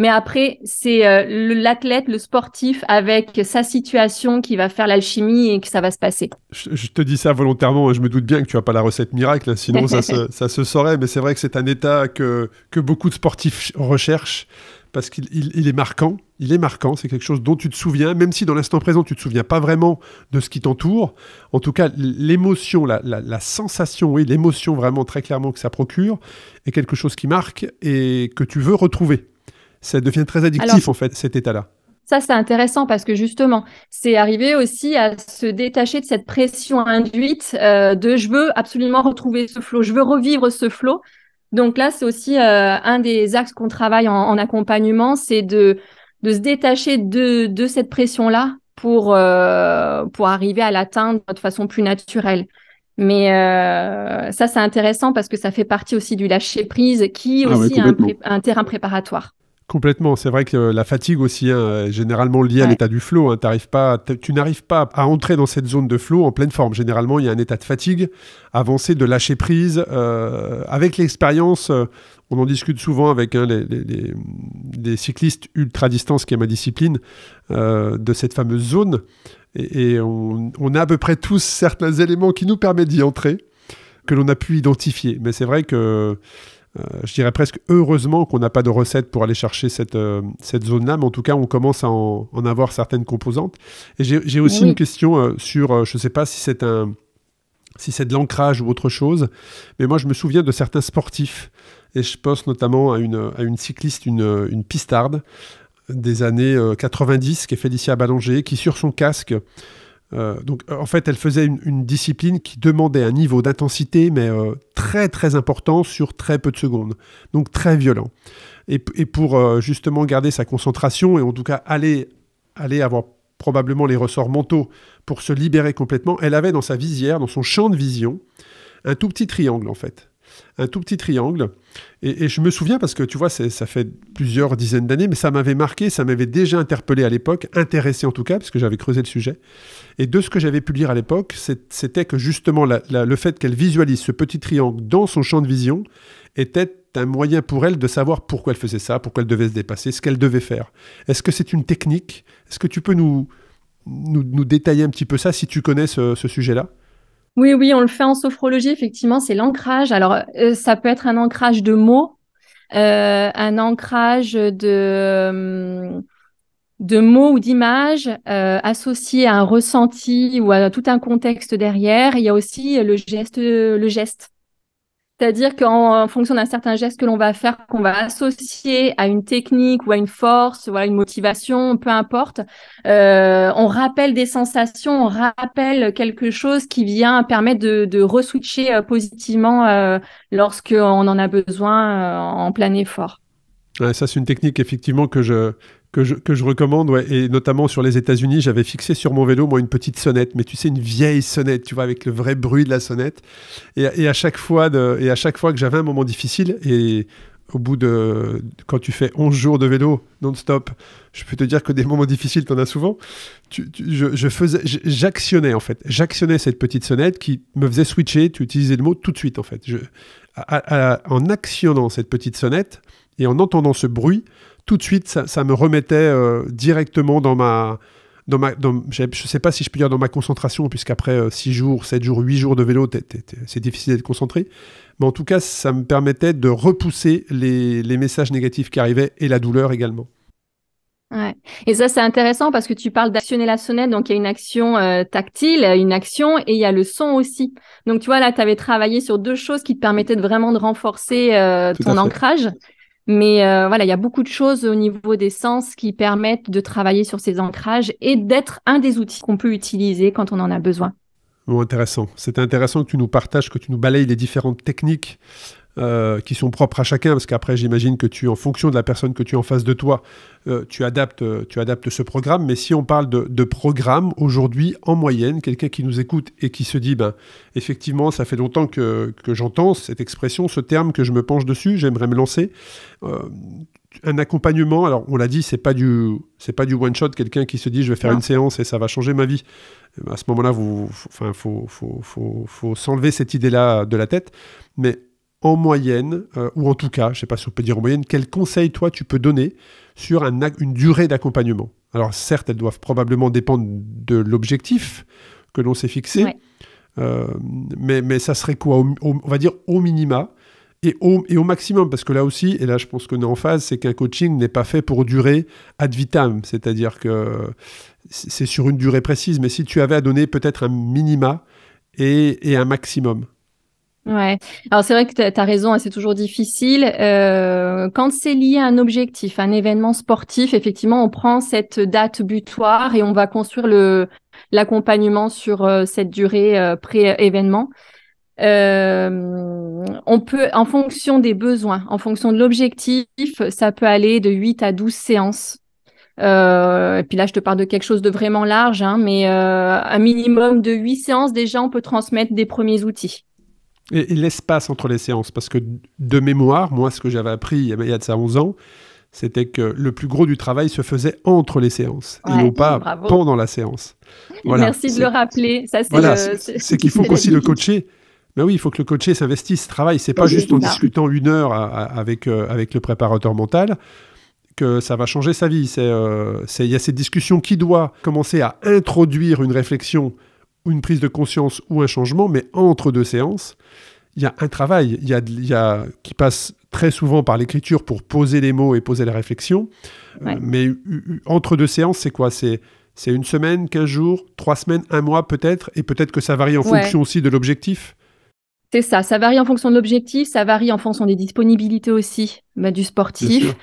mais après, c'est euh, l'athlète, le sportif avec sa situation qui va faire l'alchimie et que ça va se passer. Je, te dis ça volontairement, hein, je me doute bien que tu n'as pas la recette miracle, hein, sinon ça, se, ça, se, saurait, mais c'est vrai que c'est un état que, que beaucoup de sportifs recherchent parce qu'il il, est marquant, il est marquant, c'est quelque chose dont tu te souviens, même si dans l'instant présent tu ne te souviens pas vraiment de ce qui t'entoure, en tout cas l'émotion, la, la, la, sensation, oui, l'émotion vraiment très clairement que ça procure, est quelque chose qui marque et que tu veux retrouver ça devient très addictif en fait, cet état-là. Ça, c'est intéressant parce que justement, c'est arrivé aussi à se détacher de cette pression induite euh, de je veux absolument retrouver ce flot, je veux revivre ce flot. Donc là, c'est aussi euh, un des axes qu'on travaille en, accompagnement, c'est de, de se détacher de, de cette pression-là pour, euh, pour arriver à l'atteindre de façon plus naturelle. Mais ça, c'est intéressant parce que ça fait partie aussi du lâcher-prise qui ah aussi un terrain préparatoire. Complètement, c'est vrai que la fatigue aussi hein, est généralement liée à l'état du flow. Hein. Pas, tu n'arrives pas à entrer dans cette zone de flow en pleine forme. Généralement, il y a un état de fatigue, avancé, de lâcher prise. Euh, avec l'expérience, euh, on en discute souvent avec hein, les, cyclistes ultra-distance, qui est ma discipline, euh, de cette fameuse zone. Et, on, on a à peu près tous certains éléments qui nous permettent d'y entrer, que l'on a pu identifier. Mais c'est vrai que euh, je dirais presque heureusement qu'on n'a pas de recette pour aller chercher cette, euh, cette zone-là, mais en tout cas, on commence à en, avoir certaines composantes. Et j'ai aussi une question euh, sur, je ne sais pas si c'est un si c'est de l'ancrage ou autre chose. Mais moi, je me souviens de certains sportifs, et je pense notamment à une, à une cycliste, une, une, pistarde des années 90, qui est Félicia Ballanger, qui sur son casque euh, donc euh, en fait, elle faisait une, discipline qui demandait un niveau d'intensité, mais euh, très très important sur très peu de secondes, donc très violent. Et, pour justement garder sa concentration et en tout cas aller, aller avoir probablement les ressorts mentaux pour se libérer complètement, elle avait dans sa visière, dans son champ de vision, un tout petit triangle en fait un tout petit triangle. Et, je me souviens, parce que tu vois, ça fait plusieurs dizaines d'années, mais ça m'avait marqué, ça m'avait déjà interpellé à l'époque, intéressé en tout cas, parce que j'avais creusé le sujet. Et de ce que j'avais pu lire à l'époque, c'était que justement le fait qu'elle visualise ce petit triangle dans son champ de vision était un moyen pour elle de savoir pourquoi elle faisait ça, pourquoi elle devait se dépasser, ce qu'elle devait faire. Est-ce que c'est une technique Est-ce que tu peux nous, détailler un petit peu ça si tu connais ce sujet-là oui, oui, on le fait en sophrologie, effectivement, c'est l'ancrage. Alors, euh, ça peut être un ancrage de mots, euh, un ancrage de, hum, de mots ou d'images euh, associés à un ressenti ou à tout un contexte derrière. Il y a aussi le geste, le geste. C'est-à-dire qu'en fonction d'un certain geste que l'on va faire, qu'on va associer à une technique ou à une force, voilà, une motivation, peu importe, euh, on rappelle des sensations, on rappelle quelque chose qui vient permettre de, de reswitcher euh, positivement euh, lorsque lorsqu'on en a besoin euh, en plein effort. Ouais, ça, c'est une technique effectivement que je, que je, recommande, et notamment sur les États-Unis, j'avais fixé sur mon vélo, moi, une petite sonnette, mais tu sais, une vieille sonnette, tu vois, avec le vrai bruit de la sonnette. Et, à, chaque fois de, et à chaque fois que j'avais un moment difficile, et au bout de. Quand tu fais 11 jours de vélo non-stop, je peux te dire que des moments difficiles, tu en as souvent. Tu, je, faisais, j'actionnais, en fait. J'actionnais cette petite sonnette qui me faisait switcher, tu utilisais le mot tout de suite, en fait. Je, en actionnant cette petite sonnette et en entendant ce bruit, tout de suite, ça, me remettait euh, directement dans ma. Dans ma je sais pas si je peux dire dans ma concentration, puisqu'après 6 euh, jours, 7 jours, 8 jours de vélo, c'est difficile d'être concentré. Mais en tout cas, ça me permettait de repousser les, messages négatifs qui arrivaient et la douleur également. Ouais. Et ça, c'est intéressant parce que tu parles d'actionner la sonnette. Donc, il y a une action euh, tactile, une action et il y a le son aussi. Donc, tu vois, là, tu avais travaillé sur deux choses qui te permettaient de vraiment de renforcer ton ancrage. Mais euh, voilà, il y a beaucoup de choses au niveau des sens qui permettent de travailler sur ces ancrages et d'être un des outils qu'on peut utiliser quand on en a besoin. Bon, oh, intéressant. C'est intéressant que tu nous partages, que tu nous balayes les différentes techniques euh, qui sont propres à chacun, parce qu'après j'imagine que tu, en fonction de la personne que tu es en face de toi, euh, tu, adaptes, tu adaptes ce programme. Mais si on parle de, programme, aujourd'hui, en moyenne, quelqu'un qui nous écoute et qui se dit, ben, effectivement, ça fait longtemps que, j'entends cette expression, ce terme, que je me penche dessus, j'aimerais me lancer. Euh, un accompagnement, alors on l'a dit, c'est pas du c'est pas du one shot, quelqu'un qui se dit je vais faire une séance et ça va changer ma vie. à ce moment-là, vous, faut, faut, faut, faut s'enlever cette idée-là de la tête. Mais en moyenne, euh, ou en tout cas, je ne sais pas si on peut dire en moyenne, quel conseil toi tu peux donner sur une durée d'accompagnement Alors certes, elles doivent probablement dépendre de l'objectif que l'on s'est fixé, euh, mais, ça serait quoi On va dire au minima et au, maximum, parce que là aussi, et là je pense qu'on est en phase, c'est qu'un coaching n'est pas fait pour durer ad vitam, c'est-à-dire que c'est sur une durée précise, mais si tu avais à donner peut-être un minima et un maximum. Ouais, alors c'est vrai que tu as raison, hein, c'est toujours difficile. Euh, quand c'est lié à un objectif, un événement sportif, effectivement, on prend cette date butoir et on va construire le l'accompagnement sur euh, cette durée euh, pré-événement. on peut, en fonction des besoins, en fonction de l'objectif, ça peut aller de 8 à 12 séances. et puis là, je te parle de quelque chose de vraiment large, hein, mais un minimum de 8 séances, déjà, on peut transmettre des premiers outils. Et, l'espace entre les séances, parce que de mémoire, moi, ce que j'avais appris il y a de ça 11 ans, c'était que le plus gros du travail se faisait entre les séances et non pas pendant la séance. Voilà, Merci de le rappeler. Ça, c'est euh, qu'il faut aussi le coacher. Ben oui, il faut que le coacher s'investisse, travaille. C'est pas juste en discutant une heure avec, euh, avec le préparateur mental que ça va changer sa vie. Euh, il y a cette discussion qui doit commencer à introduire une réflexion une prise de conscience ou un changement, mais entre deux séances, il y a un travail il y a, qui passe très souvent par l'écriture pour poser les mots et poser la réflexion. Euh, mais entre deux séances, c'est quoi C'est c'est une semaine, quinze jours, trois semaines, un mois peut-être, et peut-être que ça varie en fonction aussi de l'objectif. C'est ça, ça varie en fonction de l'objectif, ça varie en fonction des disponibilités aussi bah, du sportif,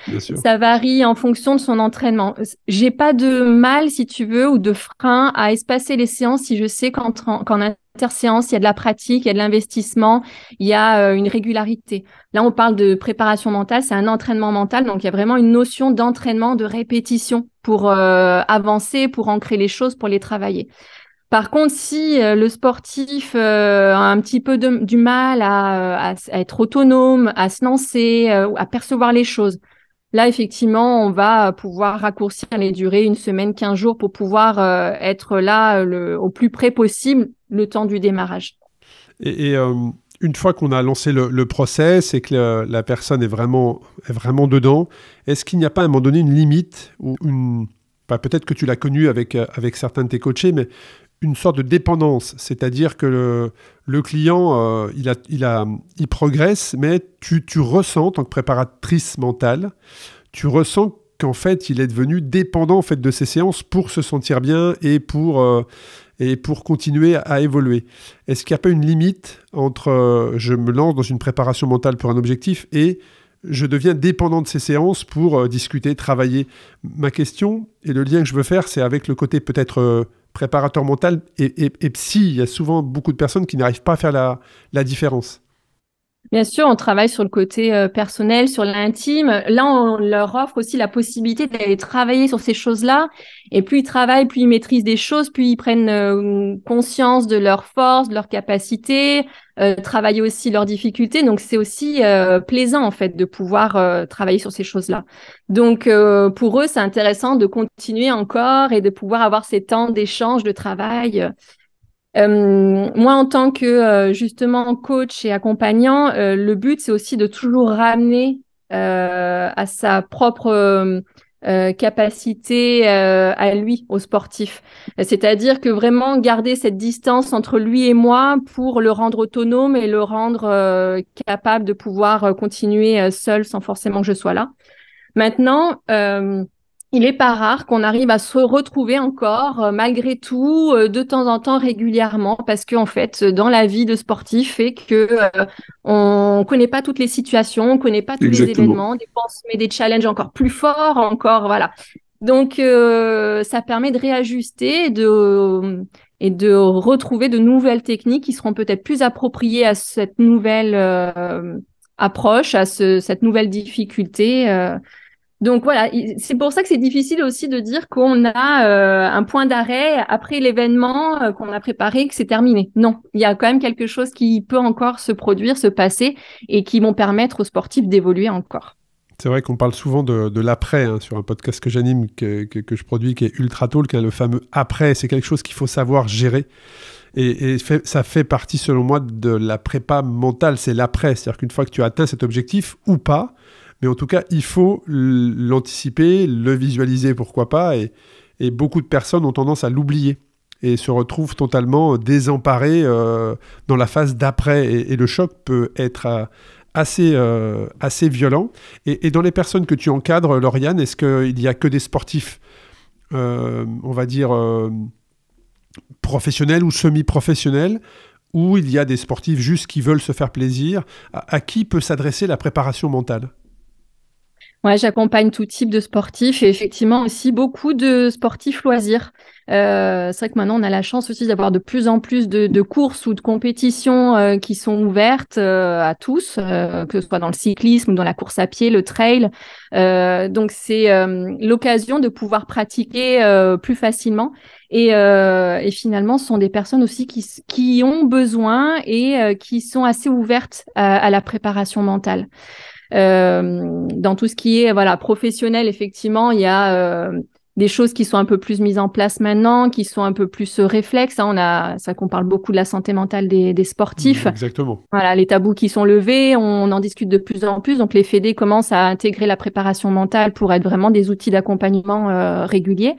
ça varie en fonction de son entraînement. J'ai pas de mal, si tu veux, ou de frein à espacer les séances si je sais qu'en inter interséance, il y a de la pratique, il y a de l'investissement, il y a euh, une régularité. Là, on parle de préparation mentale, c'est un entraînement mental, donc il y a vraiment une notion d'entraînement, de répétition pour euh, avancer, pour ancrer les choses, pour les travailler. Par contre, si euh, le sportif euh, a un petit peu du mal euh, à, être autonome, à se lancer, à percevoir les choses, là, effectivement, on va pouvoir raccourcir les durées, une semaine, quinze jours, pour pouvoir être là au plus près possible le temps du démarrage. Et, une fois qu'on a lancé le, le process et que la personne est vraiment, vraiment dedans, est-ce qu'il n'y a pas à un moment donné une limite ou une... Bah, peut-être que tu l'as connu avec, avec certains de tes coachés, mais une sorte de dépendance, c'est-à-dire que le, client, euh, il, a, il, a, il progresse, mais tu, tu ressens, en tant que préparatrice mentale, tu ressens qu'en fait, il est devenu dépendant en fait, de ces séances pour se sentir bien et pour, euh, et pour continuer à, évoluer. Est-ce qu'il n'y a pas une limite entre euh, je me lance dans une préparation mentale pour un objectif et je deviens dépendant de ces séances pour discuter, travailler Ma question, et le lien que je veux faire, c'est avec le côté peut-être préparateur mental et, psy, il y a souvent beaucoup de personnes qui n'arrivent pas à faire la différence. Bien sûr, on travaille sur le côté euh, personnel, sur l'intime. Là, on leur offre aussi la possibilité d'aller travailler sur ces choses-là. Et plus ils travaillent, plus ils maîtrisent des choses, plus ils prennent euh, conscience de leurs forces, de leurs capacités, euh, travailler aussi leurs difficultés. Donc, c'est aussi euh, plaisant, en fait, de pouvoir travailler sur ces choses-là. Donc, pour eux, c'est intéressant de continuer encore et de pouvoir avoir ces temps d'échange, de travail. Euh, moi, en tant que euh, justement coach et accompagnant, euh, le but, c'est aussi de toujours ramener à sa propre capacité à lui, au sportif. C'est-à-dire que vraiment garder cette distance entre lui et moi pour le rendre autonome et le rendre capable de pouvoir continuer seul sans forcément que je sois là. Maintenant, il n'est pas rare qu'on arrive à se retrouver encore, euh, malgré tout, euh, de temps en temps régulièrement, parce qu'en en fait, dans la vie de sportif, fait que euh, on connaît pas toutes les situations, on connaît pas tous les événements, on se met des challenges encore plus forts, encore voilà. Donc, ça permet de réajuster, de et de retrouver de nouvelles techniques qui seront peut-être plus appropriées à cette nouvelle approche, à ce, cette nouvelle difficulté. Donc voilà, c'est pour ça que c'est difficile aussi de dire qu'on a euh, un point d'arrêt après l'événement euh, qu'on a préparé, que c'est terminé. Non, il y a quand même quelque chose qui peut encore se produire, se passer et qui vont permettre aux sportifs d'évoluer encore. C'est vrai qu'on parle souvent de, l'après hein, sur un podcast que j'anime, que, je produis, qui est Ultra qui hein, a le fameux après. C'est quelque chose qu'il faut savoir gérer. Et, ça fait partie, selon moi, de la prépa mentale. C'est l'après. C'est-à-dire qu'une fois que tu as atteint cet objectif ou pas, mais en tout cas, il faut l'anticiper, le visualiser, pourquoi pas, et, beaucoup de personnes ont tendance à l'oublier et se retrouvent totalement désemparées euh, dans la phase d'après. Et, le choc peut être euh, assez, euh, assez violent. Et, dans les personnes que tu encadres, Lauriane, est-ce qu'il n'y a que des sportifs, on va dire, professionnels ou semi-professionnels ou il y a des sportifs juste qui veulent se faire plaisir, à qui peut s'adresser la préparation mentale Ouais, j'accompagne tout type de sportifs et effectivement aussi beaucoup de sportifs loisirs. Euh, c'est vrai que maintenant on a la chance aussi d'avoir de plus en plus de, courses ou de compétitions euh, qui sont ouvertes euh, à tous, que ce soit dans le cyclisme ou dans la course à pied, le trail. donc c'est l'occasion de pouvoir pratiquer plus facilement. Et, finalement, ce sont des personnes aussi qui, ont besoin et qui sont assez ouvertes à la préparation mentale. Euh, dans tout ce qui est voilà professionnel, effectivement, il y a euh, des choses qui sont un peu plus mises en place maintenant, qui sont un peu plus euh, réflexes. Hein. On a, ça qu'on parle beaucoup de la santé mentale des, sportifs. Mmh, exactement. Voilà, les tabous qui sont levés, on en discute de plus en plus. Donc les fédés commencent à intégrer la préparation mentale pour être vraiment des outils d'accompagnement réguliers.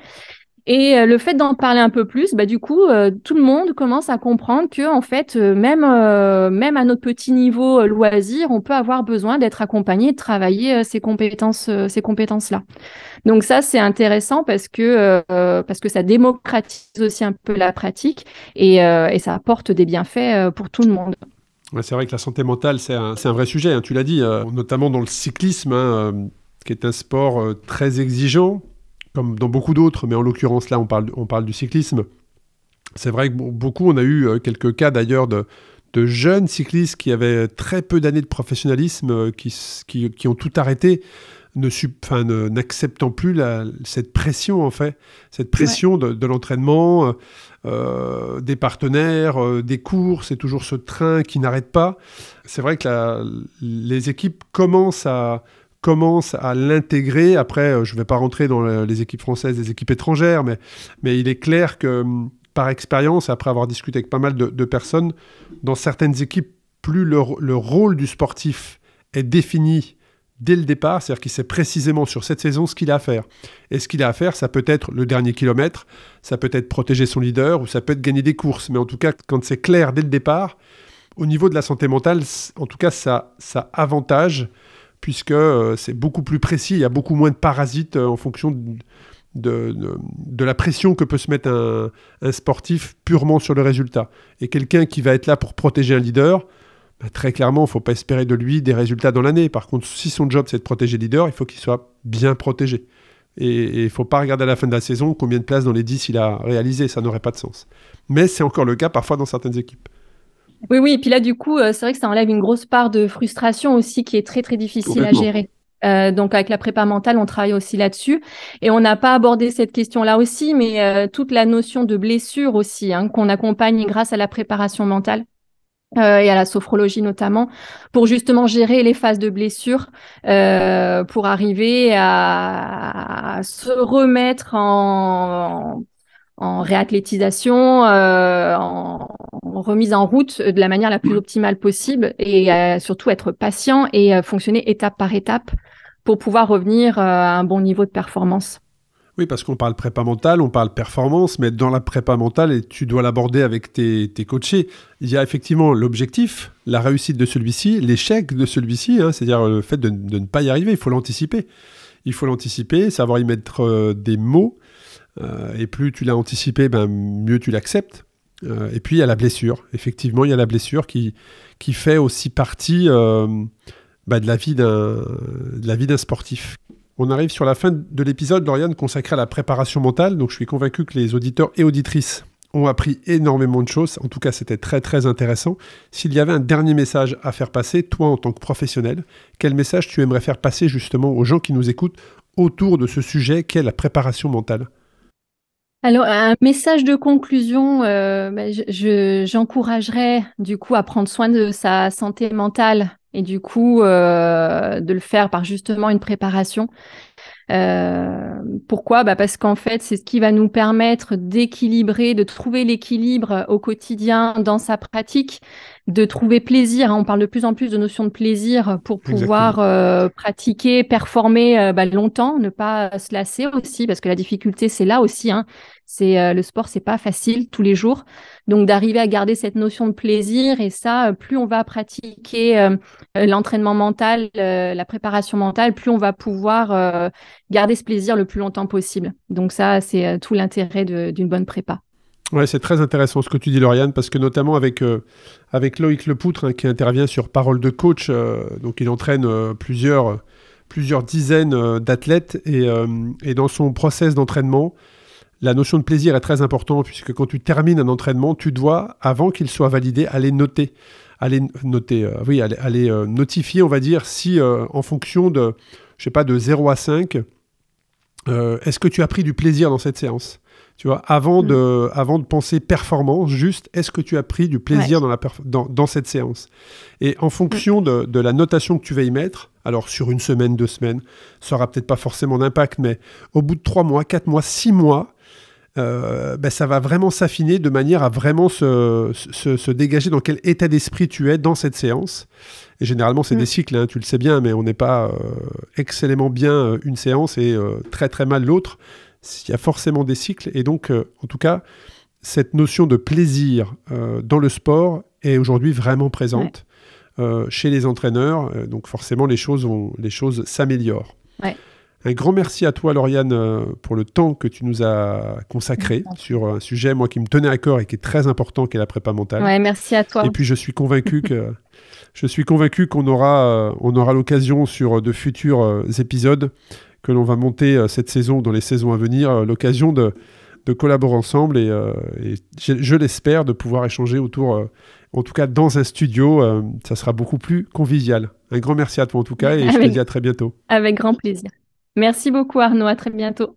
Et euh, le fait d'en parler un peu plus, bah du coup, euh, tout le monde commence à comprendre que en fait, euh, même même à notre petit niveau loisir, on peut avoir besoin d'être accompagné, de travailler ces compétences ces compétences là. Donc ça c'est intéressant parce que parce que ça démocratise aussi un peu la pratique et, et ça apporte des bienfaits pour tout le monde. c'est vrai que la santé mentale c'est un, un vrai sujet. Hein, tu l'as dit, notamment dans le cyclisme, hein, qui est un sport très exigeant comme dans beaucoup d'autres, mais en l'occurrence là, on parle, on parle du cyclisme. C'est vrai que beaucoup, on a eu euh, quelques cas d'ailleurs de, de jeunes cyclistes qui avaient très peu d'années de professionnalisme, euh, qui, qui, qui, ont tout arrêté, n'acceptant plus cette pression, en fait, cette pression de, l'entraînement, euh, des partenaires, des courses, c'est toujours ce train qui n'arrête pas. C'est vrai que la, les équipes commencent à, commence à l'intégrer. Après, euh, je ne vais pas rentrer dans les équipes françaises, des équipes étrangères, mais, mais il est clair que hum, par expérience, après avoir discuté avec pas mal de, personnes, dans certaines équipes, plus le, rôle du sportif est défini dès le départ, c'est-à-dire qu'il sait précisément sur cette saison ce qu'il a à faire. Et ce qu'il a à faire, ça peut être le dernier kilomètre, ça peut être protéger son leader, ou ça peut être gagner des courses. Mais en tout cas, quand c'est clair dès le départ, au niveau de la santé mentale, en tout cas, ça, ça avantage puisque euh, c'est beaucoup plus précis, il y a beaucoup moins de parasites euh, en fonction de, la pression que peut se mettre un, sportif purement sur le résultat. Et quelqu'un qui va être là pour protéger un leader, bah, très clairement, il ne faut pas espérer de lui des résultats dans l'année. Par contre, si son job c'est de protéger le leader, il faut qu'il soit bien protégé. Et il ne faut pas regarder à la fin de la saison combien de places dans les 10 il a réalisé, ça n'aurait pas de sens. Mais c'est encore le cas parfois dans certaines équipes. Oui, oui. Et puis là, du coup, euh, c'est vrai que ça enlève une grosse part de frustration aussi qui est très, très difficile à gérer. Euh, donc avec la prépa mentale, on travaille aussi là-dessus. Et on n'a pas abordé cette question-là aussi, mais euh, toute la notion de blessure aussi, hein, qu'on accompagne grâce à la préparation mentale. et à la sophrologie notamment, pour justement gérer les phases de blessure, pour arriver à se remettre en, en réathlétisation, euh, en, remise en route de la manière la plus mm. optimale possible et euh, surtout être patient et euh, fonctionner étape par étape pour pouvoir revenir à un bon niveau de performance. Oui, parce qu'on parle prépa mentale, on parle performance, mais dans la prépa mentale, et tu dois l'aborder avec tes, coachés, il y a effectivement l'objectif, la réussite de celui-ci, l'échec de celui-ci, hein, c'est-à-dire le fait de, ne pas y arriver, il faut l'anticiper. Il faut l'anticiper, savoir y mettre des mots, euh, et plus tu l'as anticipé, ben, mieux tu l'acceptes. Euh, et puis il y a la blessure. Effectivement, il y a la blessure qui, qui fait aussi partie euh, ben, de la vie d'un sportif. On arrive sur la fin de l'épisode, Lauriane, consacré à la préparation mentale. Donc, je suis convaincu que les auditeurs et auditrices ont appris énormément de choses. En tout cas, c'était très, très intéressant. S'il y avait un dernier message à faire passer, toi, en tant que professionnel, quel message tu aimerais faire passer justement aux gens qui nous écoutent autour de ce sujet qu'est la préparation mentale alors, un message de conclusion, euh, bah, j'encouragerais du coup à prendre soin de sa santé mentale et du coup euh, de le faire par justement une préparation. Euh, pourquoi bah, Parce qu'en fait, c'est ce qui va nous permettre d'équilibrer, de trouver l'équilibre au quotidien dans sa pratique, de trouver plaisir. Hein. On parle de plus en plus de notion de plaisir pour pouvoir euh, pratiquer, performer euh, bah, longtemps, ne pas se lasser aussi, parce que la difficulté, c'est là aussi. Hein. C'est euh, le sport, c'est pas facile tous les jours. Donc d'arriver à garder cette notion de plaisir et ça, plus on va pratiquer l'entraînement mental, la préparation mentale, plus on va pouvoir garder ce plaisir le plus longtemps possible. Donc ça, c'est tout l'intérêt d'une bonne prépa. Ouais, c'est très intéressant ce que tu dis, Lauriane, parce que notamment avec avec Loïc Lepoutre hein, qui intervient sur Parole de coach. Euh, donc il entraîne euh, plusieurs, plusieurs dizaines euh, d'athlètes et, dans son process d'entraînement, la notion de plaisir est très importante puisque quand tu termines un entraînement, tu dois, avant qu'il soit validé, aller noter. Aller noter, oui, aller, notifier, on va dire, si en fonction de, je sais pas, de 0 à 5, est-ce que tu as pris du plaisir dans cette séance tu vois, avant, mm. de, avant de penser performance, juste est-ce que tu as pris du plaisir dans, la cette séance Et en fonction mm. de, la notation que tu vas y mettre, alors sur une semaine, deux semaines, ça n'aura peut-être pas forcément d'impact, mais au bout de trois mois, quatre mois, six mois, euh, ben, ça va vraiment s'affiner de manière à vraiment se, dégager dans quel état d'esprit tu es dans cette séance. Et généralement, c'est mm. des cycles, hein, tu le sais bien, mais on n'est pas euh, bien euh, une séance et euh, très très mal l'autre il y a forcément des cycles. Et donc, euh, en tout cas, cette notion de plaisir euh, dans le sport est aujourd'hui vraiment présente euh, chez les entraîneurs. donc, forcément, les choses, les choses s'améliorent. Un grand merci à toi, Lauriane, pour le temps que tu nous as consacré sur un sujet, moi, qui me tenait à cœur et qui est très important, qui est la prépa mentale. merci à toi. Et puis, je suis convaincu que. Je suis convaincu qu'on aura, on aura l'occasion sur de futurs épisodes que l'on va monter euh, cette saison, dans les saisons à venir, euh, l'occasion de, collaborer ensemble et, euh, je, l'espère de pouvoir échanger autour, en tout cas dans un studio, ça sera beaucoup plus convivial. Un grand merci à toi en tout cas et ah je te dis à très bientôt. Avec grand plaisir. Merci beaucoup Arnaud, à très bientôt.